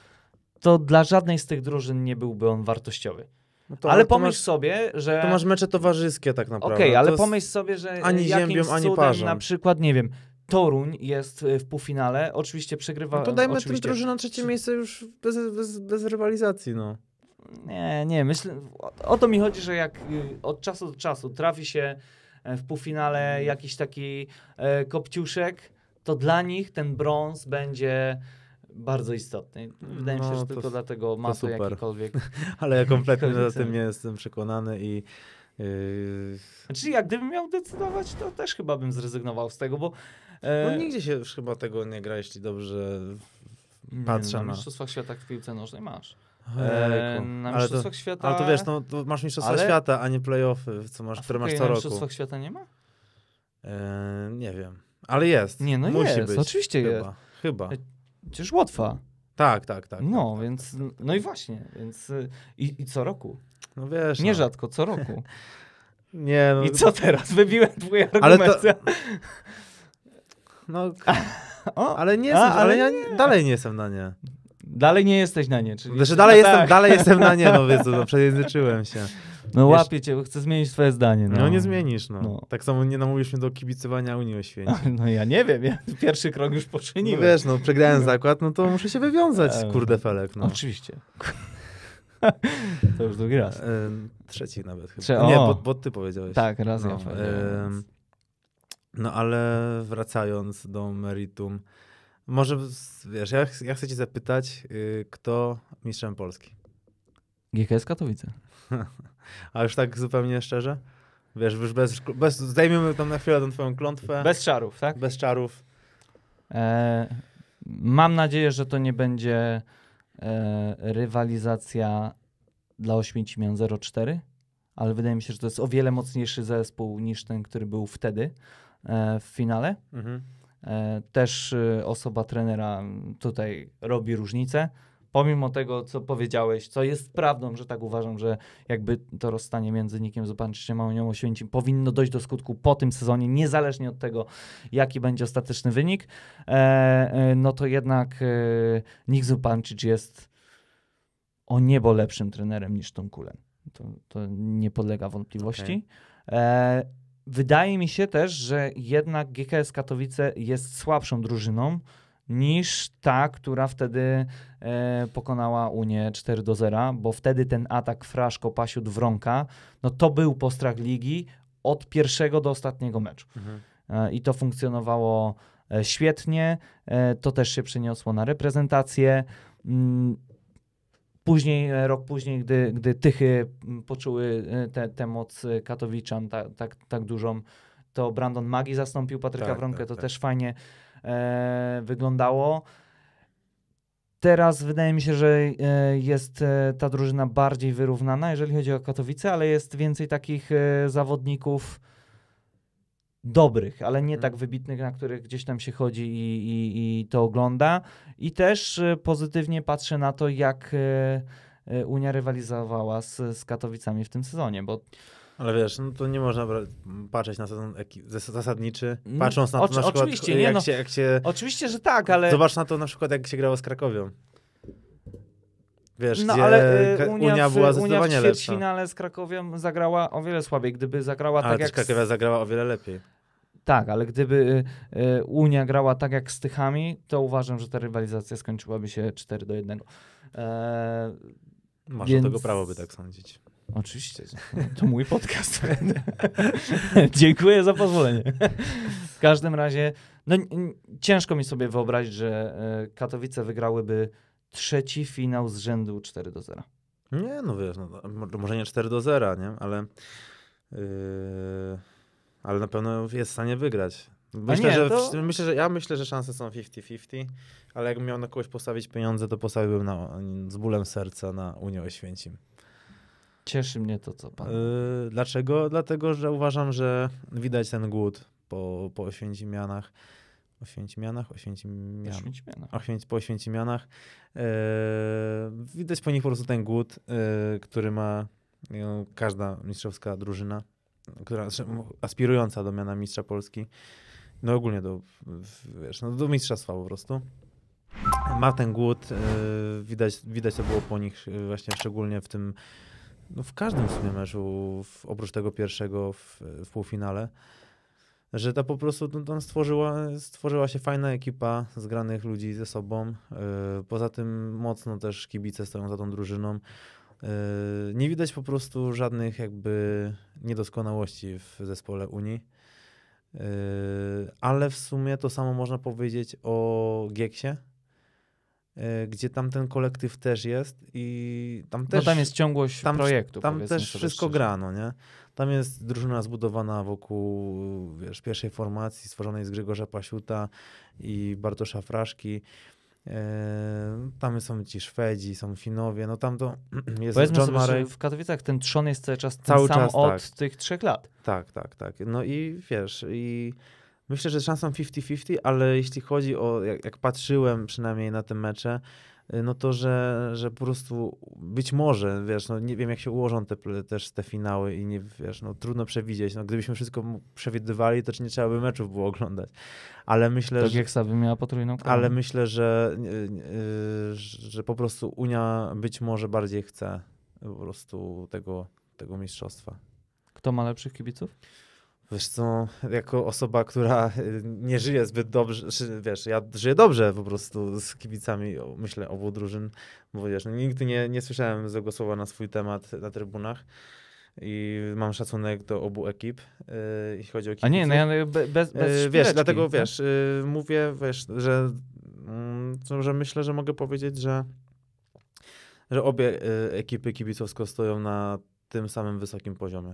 to dla żadnej z tych drużyn nie byłby on wartościowy. No to, ale pomyśl masz, sobie, że... To masz mecze towarzyskie tak naprawdę. Okej, okay, ale pomyśl sobie, że e, ani ziemią, ani cudem na przykład, nie wiem, Toruń jest e, w półfinale, oczywiście przegrywa... No to dajmy tym drużynom trzecie miejsce już bez, bez, bez rywalizacji, no. Nie, nie, myślę... O to mi chodzi, że jak y, od czasu do czasu trafi się e, w półfinale mhm. jakiś taki e, kopciuszek, to dla nich ten brąz będzie bardzo istotny. Wydaje mi się, no, że tylko dlatego ma to jakikolwiek... Ale ja kompletnie za tym nie jestem przekonany i Yy... Znaczy, jak gdybym miał decydować, to też chyba bym zrezygnował z tego, bo. E... No nigdzie się już chyba tego nie gra, jeśli dobrze patrzę. Nie, na Mistrzostwach Świata w piłce nożnej masz. E, na Mistrzostwach ale to, Świata. Ale to wiesz, no, to masz Mistrzostwa ale... Świata, a nie playoffy, co masz, a które masz co roku. Mistrzostwach Świata nie ma? E, nie wiem. Ale jest. Nie, no Musi jest. Być. Oczywiście chyba. jest. Chyba. E, Przecież Łotwa. Tak, tak, tak. No, tak, tak więc, tak, tak, no i tak. właśnie, więc y, i, i co roku. No wiesz. No. Nierzadko, no. co roku. Nie, no. I co teraz? Wybiłem twoje argumenty. To... No, o, ale nie, jestem, a, ale, ale ja dalej nie jestem na nie. Dalej nie jesteś na nie, czyli... Znaczy dalej, no jestem, tak. dalej jestem na nie, no więc no, przejęzyczyłem się. No Wiesz, łapię cię, chcę zmienić swoje zdanie. No, no nie zmienisz, no. no. Tak samo nie namówisz mnie do kibicowania Unii Oświęcim. No ja nie wiem, ja pierwszy krok już poczyniłem. No wiesz, no przegrałem no. zakład, no to muszę się wywiązać, z kurde felek. No. Oczywiście. to już drugi raz. trzeci nawet chyba. Trze nie, bo, bo, ty powiedziałeś. Tak, raz no, ja ehm, no ale wracając do meritum, może, wiesz, ja, ja chcę cię zapytać, y, kto mistrzem Polski? GKS Katowice. A już tak zupełnie szczerze? Wiesz, już bez, bez, zdejmiemy tam na chwilę tą twoją klątwę. Bez czarów, tak? Bez czarów. E, mam nadzieję, że to nie będzie e, rywalizacja dla Oświęcimian 04, ale wydaje mi się, że to jest o wiele mocniejszy zespół niż ten, który był wtedy e, w finale. Mhm. E, też e, osoba trenera tutaj robi różnicę pomimo tego, co powiedziałeś, co jest prawdą, że tak uważam, że jakby to rozstanie między Nikiem Zupańczykiem a Unią Oświęcim powinno dojść do skutku po tym sezonie, niezależnie od tego, jaki będzie ostateczny wynik, e, e no to jednak e, Nik Zupańczyk jest o niebo lepszym trenerem niż Tom Kulen. To, to nie podlega wątpliwości. Okay. E, wydaje mi się też, że jednak GKS Katowice jest słabszą drużyną, niż ta, która wtedy e, pokonała Unię 4 do 0, bo wtedy ten atak Fraszko, Pasiut, Wronka, no to był postrach ligi od pierwszego do ostatniego meczu. Mhm. E, I to funkcjonowało e, świetnie, e, to też się przeniosło na reprezentację. Mm, Później, e, rok później, gdy, gdy Tychy mm, poczuły e, tę te, te moc Katowiczan tak, tak, tak dużą, to Brandon Magi zastąpił Patryka tak, Wronkę, tak, to tak. też fajnie. E, wyglądało. Teraz wydaje mi się, że e, jest e, ta drużyna bardziej wyrównana, jeżeli chodzi o Katowice, ale jest więcej takich zawodników dobrych, ale nie mhm. tak wybitnych, na których gdzieś tam się chodzi i, i, i to ogląda. I też pozytywnie patrzę na to, jak Unia rywalizowała z, z Katowicami w tym sezonie, bo ale wiesz, no to nie można patrzeć na sezon zasadniczy, mm. patrząc na to Oczy, na przykład, oczywiście, jak, nie, no, się, jak się... Oczywiście, że tak, ale... Zobacz na to na przykład, jak się grało z Krakowią. Wiesz, no, ale y, Unia, Unia była zdecydowanie Unia w pierwszym finale z Krakowią zagrała o wiele słabiej. Gdyby zagrała ale tak jak... Ale Krakowia zagrała o wiele lepiej. Tak, ale gdyby y, y, Unia grała tak jak z Tychami, to uważam, że ta rywalizacja skończyłaby się 4 do 1. E, Masz więc... do tego prawo, by tak sądzić. Oczywiście. To mój podcast. Dziękuję za pozwolenie. W każdym razie, no, ciężko mi sobie wyobrazić, że e, Katowice wygrałyby trzeci finał z rzędu 4 do 0. Nie, no wiesz, no, może nie 4 do 0, nie? Ale, yy, ale na pewno jest w stanie wygrać. Myślę, nie, że, to... myślę, że ja myślę, że szanse są 50-50, ale jakbym miał na kogoś postawić pieniądze, to postawiłbym na, z bólem serca na Unię Oświęcim. Cieszy mnie to, co pan. Yy, dlaczego? Dlatego, że uważam, że widać ten głód po, po Oświęcimianach. Oświęcimianach? Oświęcimianach. Oświęc... Po Oświęcimianach. Yy, widać po nich po prostu ten głód, yy, który ma każda mistrzowska drużyna, która znaczy, aspirująca do miana mistrza Polski. No ogólnie do, wiesz, no, do mistrzostwa po prostu ma ten głód. Widać, widać to było po nich właśnie szczególnie w tym no w każdym w sumie meczu, w, oprócz tego pierwszego w, w półfinale, że ta po prostu no, tam stworzyła, stworzyła się fajna ekipa zgranych ludzi ze sobą. Yy, poza tym mocno też kibice stoją za tą drużyną. Yy, nie widać po prostu żadnych jakby niedoskonałości w zespole Unii. Yy, ale w sumie to samo można powiedzieć o Gieksie, E, gdzie tam ten kolektyw też jest i tam no też... No tam jest ciągłość tam, projektu. Tam też wszystko szczerze. grano, nie? Tam jest drużyna zbudowana wokół, wiesz, pierwszej formacji stworzonej z Grzegorza Pasiuta i Bartosza Fraszki. E, tam są ci Szwedzi, są Finowie, no tam to jest Powiedzmy John sobie, w Katowicach ten trzon jest cały czas ten cały sam czas, od tak. tych trzech lat. Tak, tak, tak. No i wiesz, i Myślę, że szansą 50-50, ale jeśli chodzi o, jak, jak, patrzyłem przynajmniej na te mecze, y, no to, że, że po prostu być może, wiesz, no nie wiem jak się ułożą te, też te finały i nie, wiesz, no trudno przewidzieć. No, gdybyśmy wszystko przewidywali, to czy nie trzeba by meczów było oglądać. Ale myślę, tak że... jak Sawy miała potrójną kolumnę. Ale myślę, że, yy, że po prostu Unia być może bardziej chce po prostu tego, tego mistrzostwa. Kto ma lepszych kibiców? Wiesz co, jako osoba, która e, nie żyje zbyt dobrze, wiesz, ja żyję dobrze po prostu z kibicami, myślę, obu drużyn, bo wiesz, no, nigdy nie, nie słyszałem złego słowa na swój temat na trybunach i mam szacunek do obu ekip, yy, jeśli chodzi o kibiców. A nie, no ja bez, e, bez Wiesz, dlatego tak? wiesz, yy, mówię, wiesz, że, mm, że myślę, że mogę powiedzieć, że, że obie ekipy kibicowsko stoją na tym samym wysokim poziomie.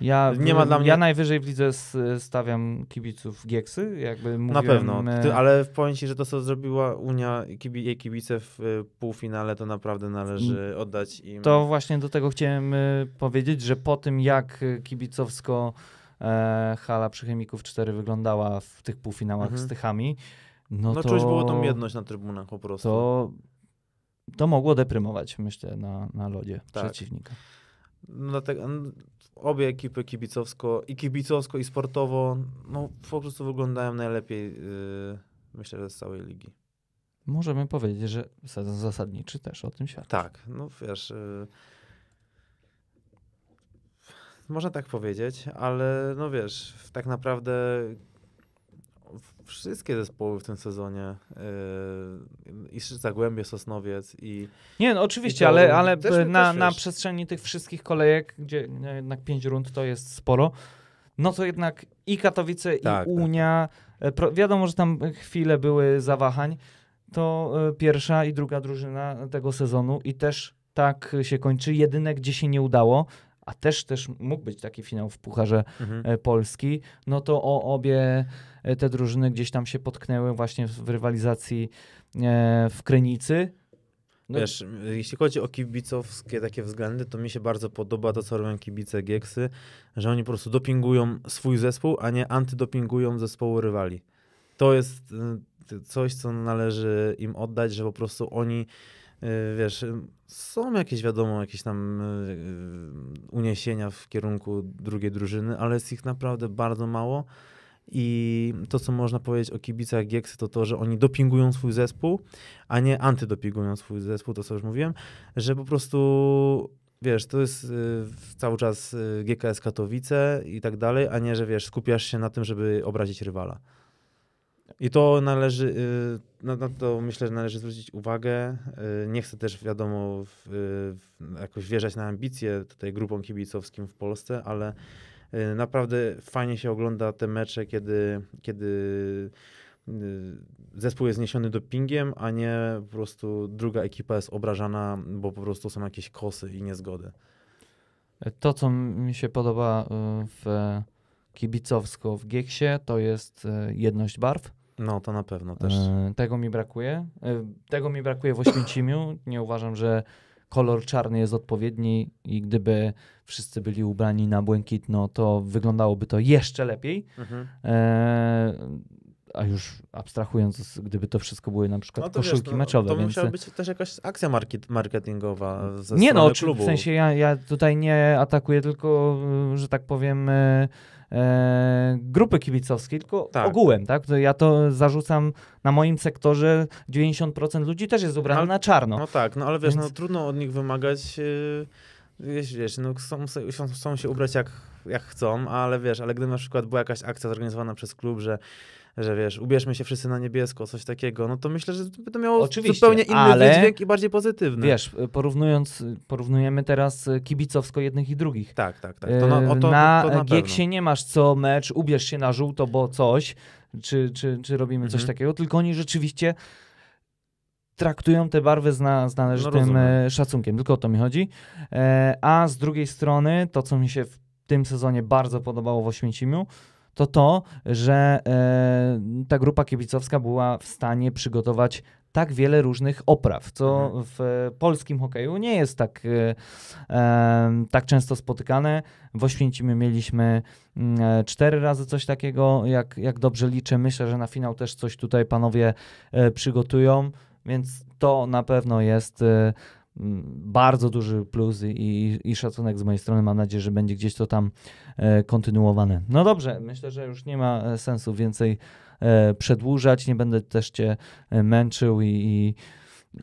Ja, nie ma dla mnie... ja najwyżej w lidze stawiam kibiców Gieksy, jakby mówiłem... Na pewno, e, Ty, ale w pojęciu, że to, co zrobiła Unia i jej kibice e, w półfinale, to naprawdę należy mm. oddać im. To właśnie do tego chciałem e, powiedzieć, że po tym, jak kibicowsko hala chemików 4 wyglądała w tych półfinałach mhm. z Tychami, no, no to... czuć było tą jedność na trybunach po prostu. To, to mogło deprymować, myślę, na, na lodzie tak. przeciwnika. No dlatego, obie ekipy kibicowsko i kibicowsko i sportowo no, po prostu wyglądają najlepiej yy, myślę, że z całej ligi. Możemy powiedzieć, że sezon zasadniczy też o tym świadczy. Tak, no wiesz... Yy, można tak powiedzieć, ale no wiesz, tak naprawdę wszystkie zespoły w tym sezonie. Yy, I Zagłębie, Sosnowiec i... Nie, no oczywiście, to, ale, ale też, na, też na przestrzeni tych wszystkich kolejek, gdzie no, jednak pięć rund to jest sporo, no to jednak i Katowice, tak, i tak, Unia, tak. E, pro, wiadomo, że tam chwile były zawahań, to e, pierwsza i druga drużyna tego sezonu i też tak się kończy. Jedyne, gdzie się nie udało, a też też mógł być taki finał w Pucharze mhm. E, Polski, no to o, obie e, te drużyny gdzieś tam się potknęły właśnie w rywalizacji e, w Krynicy. No. Wiesz, jeśli chodzi o kibicowskie takie względy, to mi się bardzo podoba to, co robią kibice Gieksy, że oni po prostu dopingują swój zespół, a nie antydopingują zespołu rywali. To jest y, coś, co należy im oddać, że po prostu oni Y, wiesz, y, są jakieś, wiadomo, jakieś tam y, uniesienia w kierunku drugiej drużyny, ale jest ich naprawdę bardzo mało. I to, co można powiedzieć o kibicach Gieksy, to to, że oni dopingują swój zespół, a nie antydopingują swój zespół, to co już mówiłem, że po prostu, wiesz, to jest y, cały czas y, GKS Katowice i tak dalej, a nie, że wiesz, skupiasz się na tym, żeby obrazić rywala. I to należy, y, na, to myślę, że należy zwrócić uwagę. Y, nie chcę też, wiadomo, w, y, w, jakoś wierzać na ambicje tutaj grupom kibicowskim w Polsce, ale naprawdę fajnie się ogląda te mecze, kiedy, kiedy zespół jest zniesiony dopingiem, a nie po prostu druga ekipa jest obrażana, bo po prostu są jakieś kosy i niezgody. To, co mi się podoba w kibicowsko w Gieksie, to jest jedność barw no, to na pewno też. E, tego mi brakuje. E, tego mi brakuje w Oświęcimiu. Nie uważam, że kolor czarny jest odpowiedni i gdyby wszyscy byli ubrani na błękitno, to wyglądałoby to jeszcze lepiej. Mhm. E, a już abstrahując, gdyby to wszystko były na przykład no koszulki wiesz, no, meczowe. To więc... musiała być też jakaś akcja marketingowa ze Nie no, czy, w sensie ja, ja tutaj nie atakuję tylko, że tak powiem, e, e grupy kibicowskiej, tylko tak. ogółem, tak? tak? Ja to zarzucam na moim sektorze 90% ludzi też jest ubrane na czarno. No tak, no ale wiesz, więc... no, trudno od nich wymagać... Yy wiesz, wiesz no chcą, chcą, chcą się ubrać jak, jak chcą, ale wiesz, ale gdy na przykład była jakaś akcja zorganizowana przez klub, że że wiesz, ubierzmy się wszyscy na niebiesko, coś takiego, no to myślę, że by to miało Oczywiście, zupełnie inny ale, wydźwięk i bardziej pozytywny. Wiesz, porównując, porównujemy teraz y, kibicowsko jednych i drugich. Tak, tak, tak. Y, to na, o to, na, to na Gieksie nie masz co mecz, ubierz się na żółto, bo coś, czy, czy, czy robimy mhm. coś takiego, tylko oni rzeczywiście traktują te barwy z, na, z należytym no y, szacunkiem. Tylko o to mi chodzi. E, a z drugiej strony, to co mi się w tym sezonie bardzo podobało w Oświęcimiu, to to, że e, ta grupa kibicowska była w stanie przygotować tak wiele różnych opraw, co mhm. w polskim hokeju nie jest tak, e, e tak często spotykane. W Oświęcimiu mieliśmy e, cztery razy coś takiego, jak, jak dobrze liczę. Myślę, że na finał też coś tutaj panowie e, przygotują, więc to na pewno jest e, Mm, bardzo duży plus i, i, i, szacunek z mojej strony. Mam nadzieję, że będzie gdzieś to tam e, kontynuowane. No dobrze, myślę, że już nie ma e, sensu więcej e, przedłużać. Nie będę też cię e, męczył i, i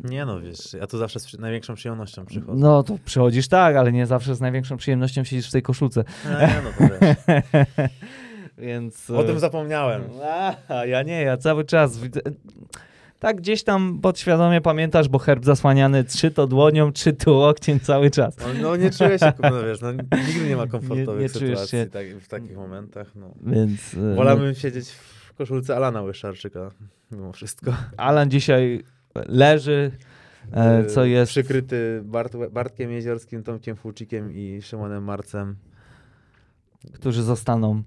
nie no, wiesz, ja tu zawsze z największą przyjemnością przychodzę. No to przychodzisz tak, ale nie zawsze z największą przyjemnością siedzisz w tej koszulce. A, no, nie no, to wiesz. Więc... O tym e, zapomniałem. A, ja nie, ja cały czas tak gdzieś tam podświadomie pamiętasz, bo herb zasłaniany czy to dłonią, czy tu łokciem cały czas. No, no nie czuję się, no wiesz, no, nigdy nie ma komfortowych nie, nie sytuacji się... tak, w takich mm. momentach. No. Więc, e, Wolałbym no... siedzieć w koszulce Alana Łyszarczyka mimo wszystko. Alan dzisiaj leży, e, e, co jest... Przykryty Bart, Bartkiem Jeziorskim, Tomkiem Fułczykiem i Szymonem Marcem. Którzy zostaną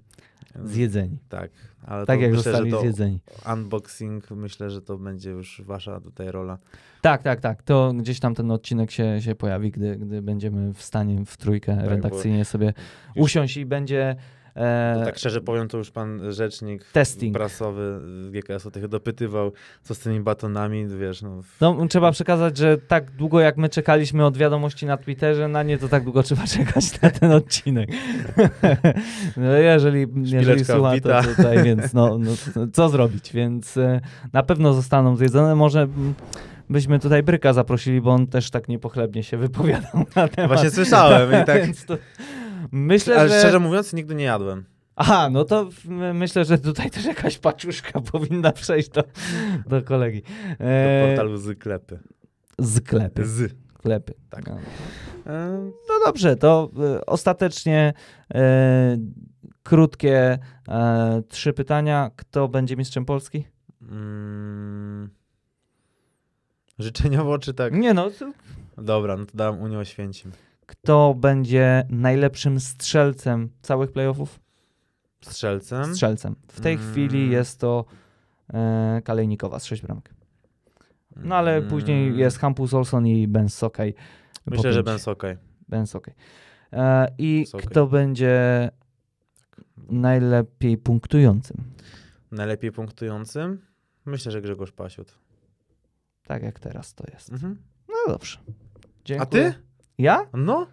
zjedzeni. Tak, ale tak jak zostali myślę, zjedzeni. Unboxing, myślę, że to będzie już wasza tutaj rola. Tak, tak, tak. To gdzieś tam ten odcinek się, się pojawi, gdy, gdy będziemy w stanie w trójkę tak, redakcyjnie sobie usiąść i będzie E, to tak szczerze powiem, to już pan rzecznik testing. prasowy GKS-u tych dopytywał, co z tymi batonami, wiesz. No. no. trzeba przekazać, że tak długo jak my czekaliśmy od wiadomości na Twitterze, na nie to tak długo trzeba czekać na ten odcinek. no, jeżeli, Szpileczka jeżeli słucha, to tutaj, więc no, no, no, co zrobić, więc e, na pewno zostaną zjedzone, może byśmy tutaj Bryka zaprosili, bo on też tak niepochlebnie się wypowiadał na temat. Właśnie słyszałem i tak... Myślę, Ale że... szczerze mówiąc, nigdy nie jadłem. Aha, no to myślę, że tutaj też jakaś paciuszka powinna przejść do, do kolegi. E... Do portalu z klepy. Z klepy. Z. Klepy. Tak. No, e, no dobrze, to e, ostatecznie e, krótkie e, trzy pytania. Kto będzie mistrzem Polski? Hmm. Życzeniowo czy tak? Nie no. To... Dobra, no to dam Unię Oświęcim kto będzie najlepszym strzelcem całych playoffów? Strzelcem? Strzelcem. W tej mm. chwili jest to e, Kalejnikowa z 6 bramek. No ale mm. później jest Hampus Olson i Ben Sokaj. Myślę, że Ben Sokaj. Ben Sokaj. E, I Sokaj. kto będzie najlepiej punktującym? Najlepiej punktującym? Myślę, że Grzegorz Pasiut. Tak jak teraz to jest. Mhm. No dobrze. Dziękuję. A ty? Ja? No?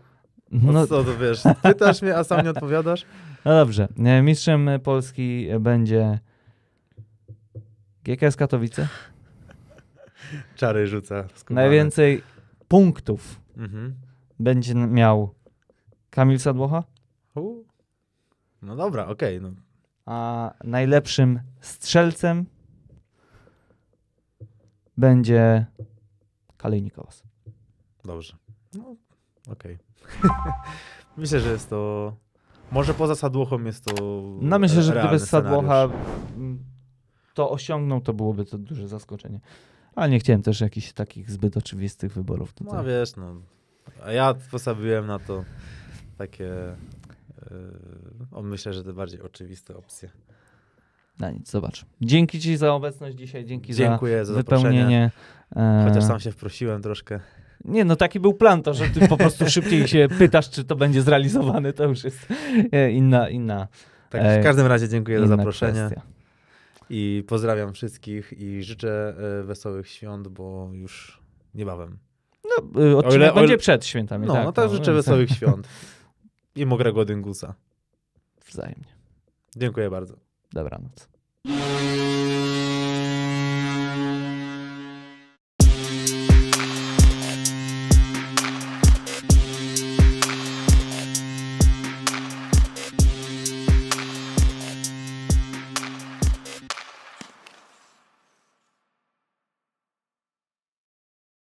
No co to wiesz? Pytasz mnie, a sam nie odpowiadasz? No dobrze. E, mistrzem e, Polski e, będzie GKS Katowice. Czary rzuca. Najwięcej punktów mhm. będzie miał Kamil Sadłocha. No dobra, okej. Okay, no. A najlepszym strzelcem będzie Kalejnikos. Dobrze. No, Okej. Okay. myślę, że jest to. Może poza Sadłochą jest to. No myślę, że gdyby Sadłocha to osiągnął, to byłoby to duże zaskoczenie. Ale nie chciałem też jakichś takich zbyt oczywistych wyborów tutaj. No wiesz, no. A ja postawiłem na to takie. Yy, myślę, że te bardziej oczywiste opcje. Na nic, zobacz. Dzięki Ci za obecność dzisiaj, dzięki Dziękuję za, za wypełnienie. E, Chociaż sam się wprosiłem troszkę. Nie, no taki był plan, to że ty po prostu szybciej się pytasz, czy to będzie zrealizowane, to już jest e, inna, inna. Tak, w e, każdym razie dziękuję za zaproszenie. Kwestia. I pozdrawiam wszystkich i życzę e, wesołych świąt, bo już niebawem. No, odcinek o ile, będzie o ile... przed świętami. No, tak, no to no, życzę no, wesołych świąt. I mokrego dyngusa. Wzajemnie. Dziękuję bardzo. Dobranoc.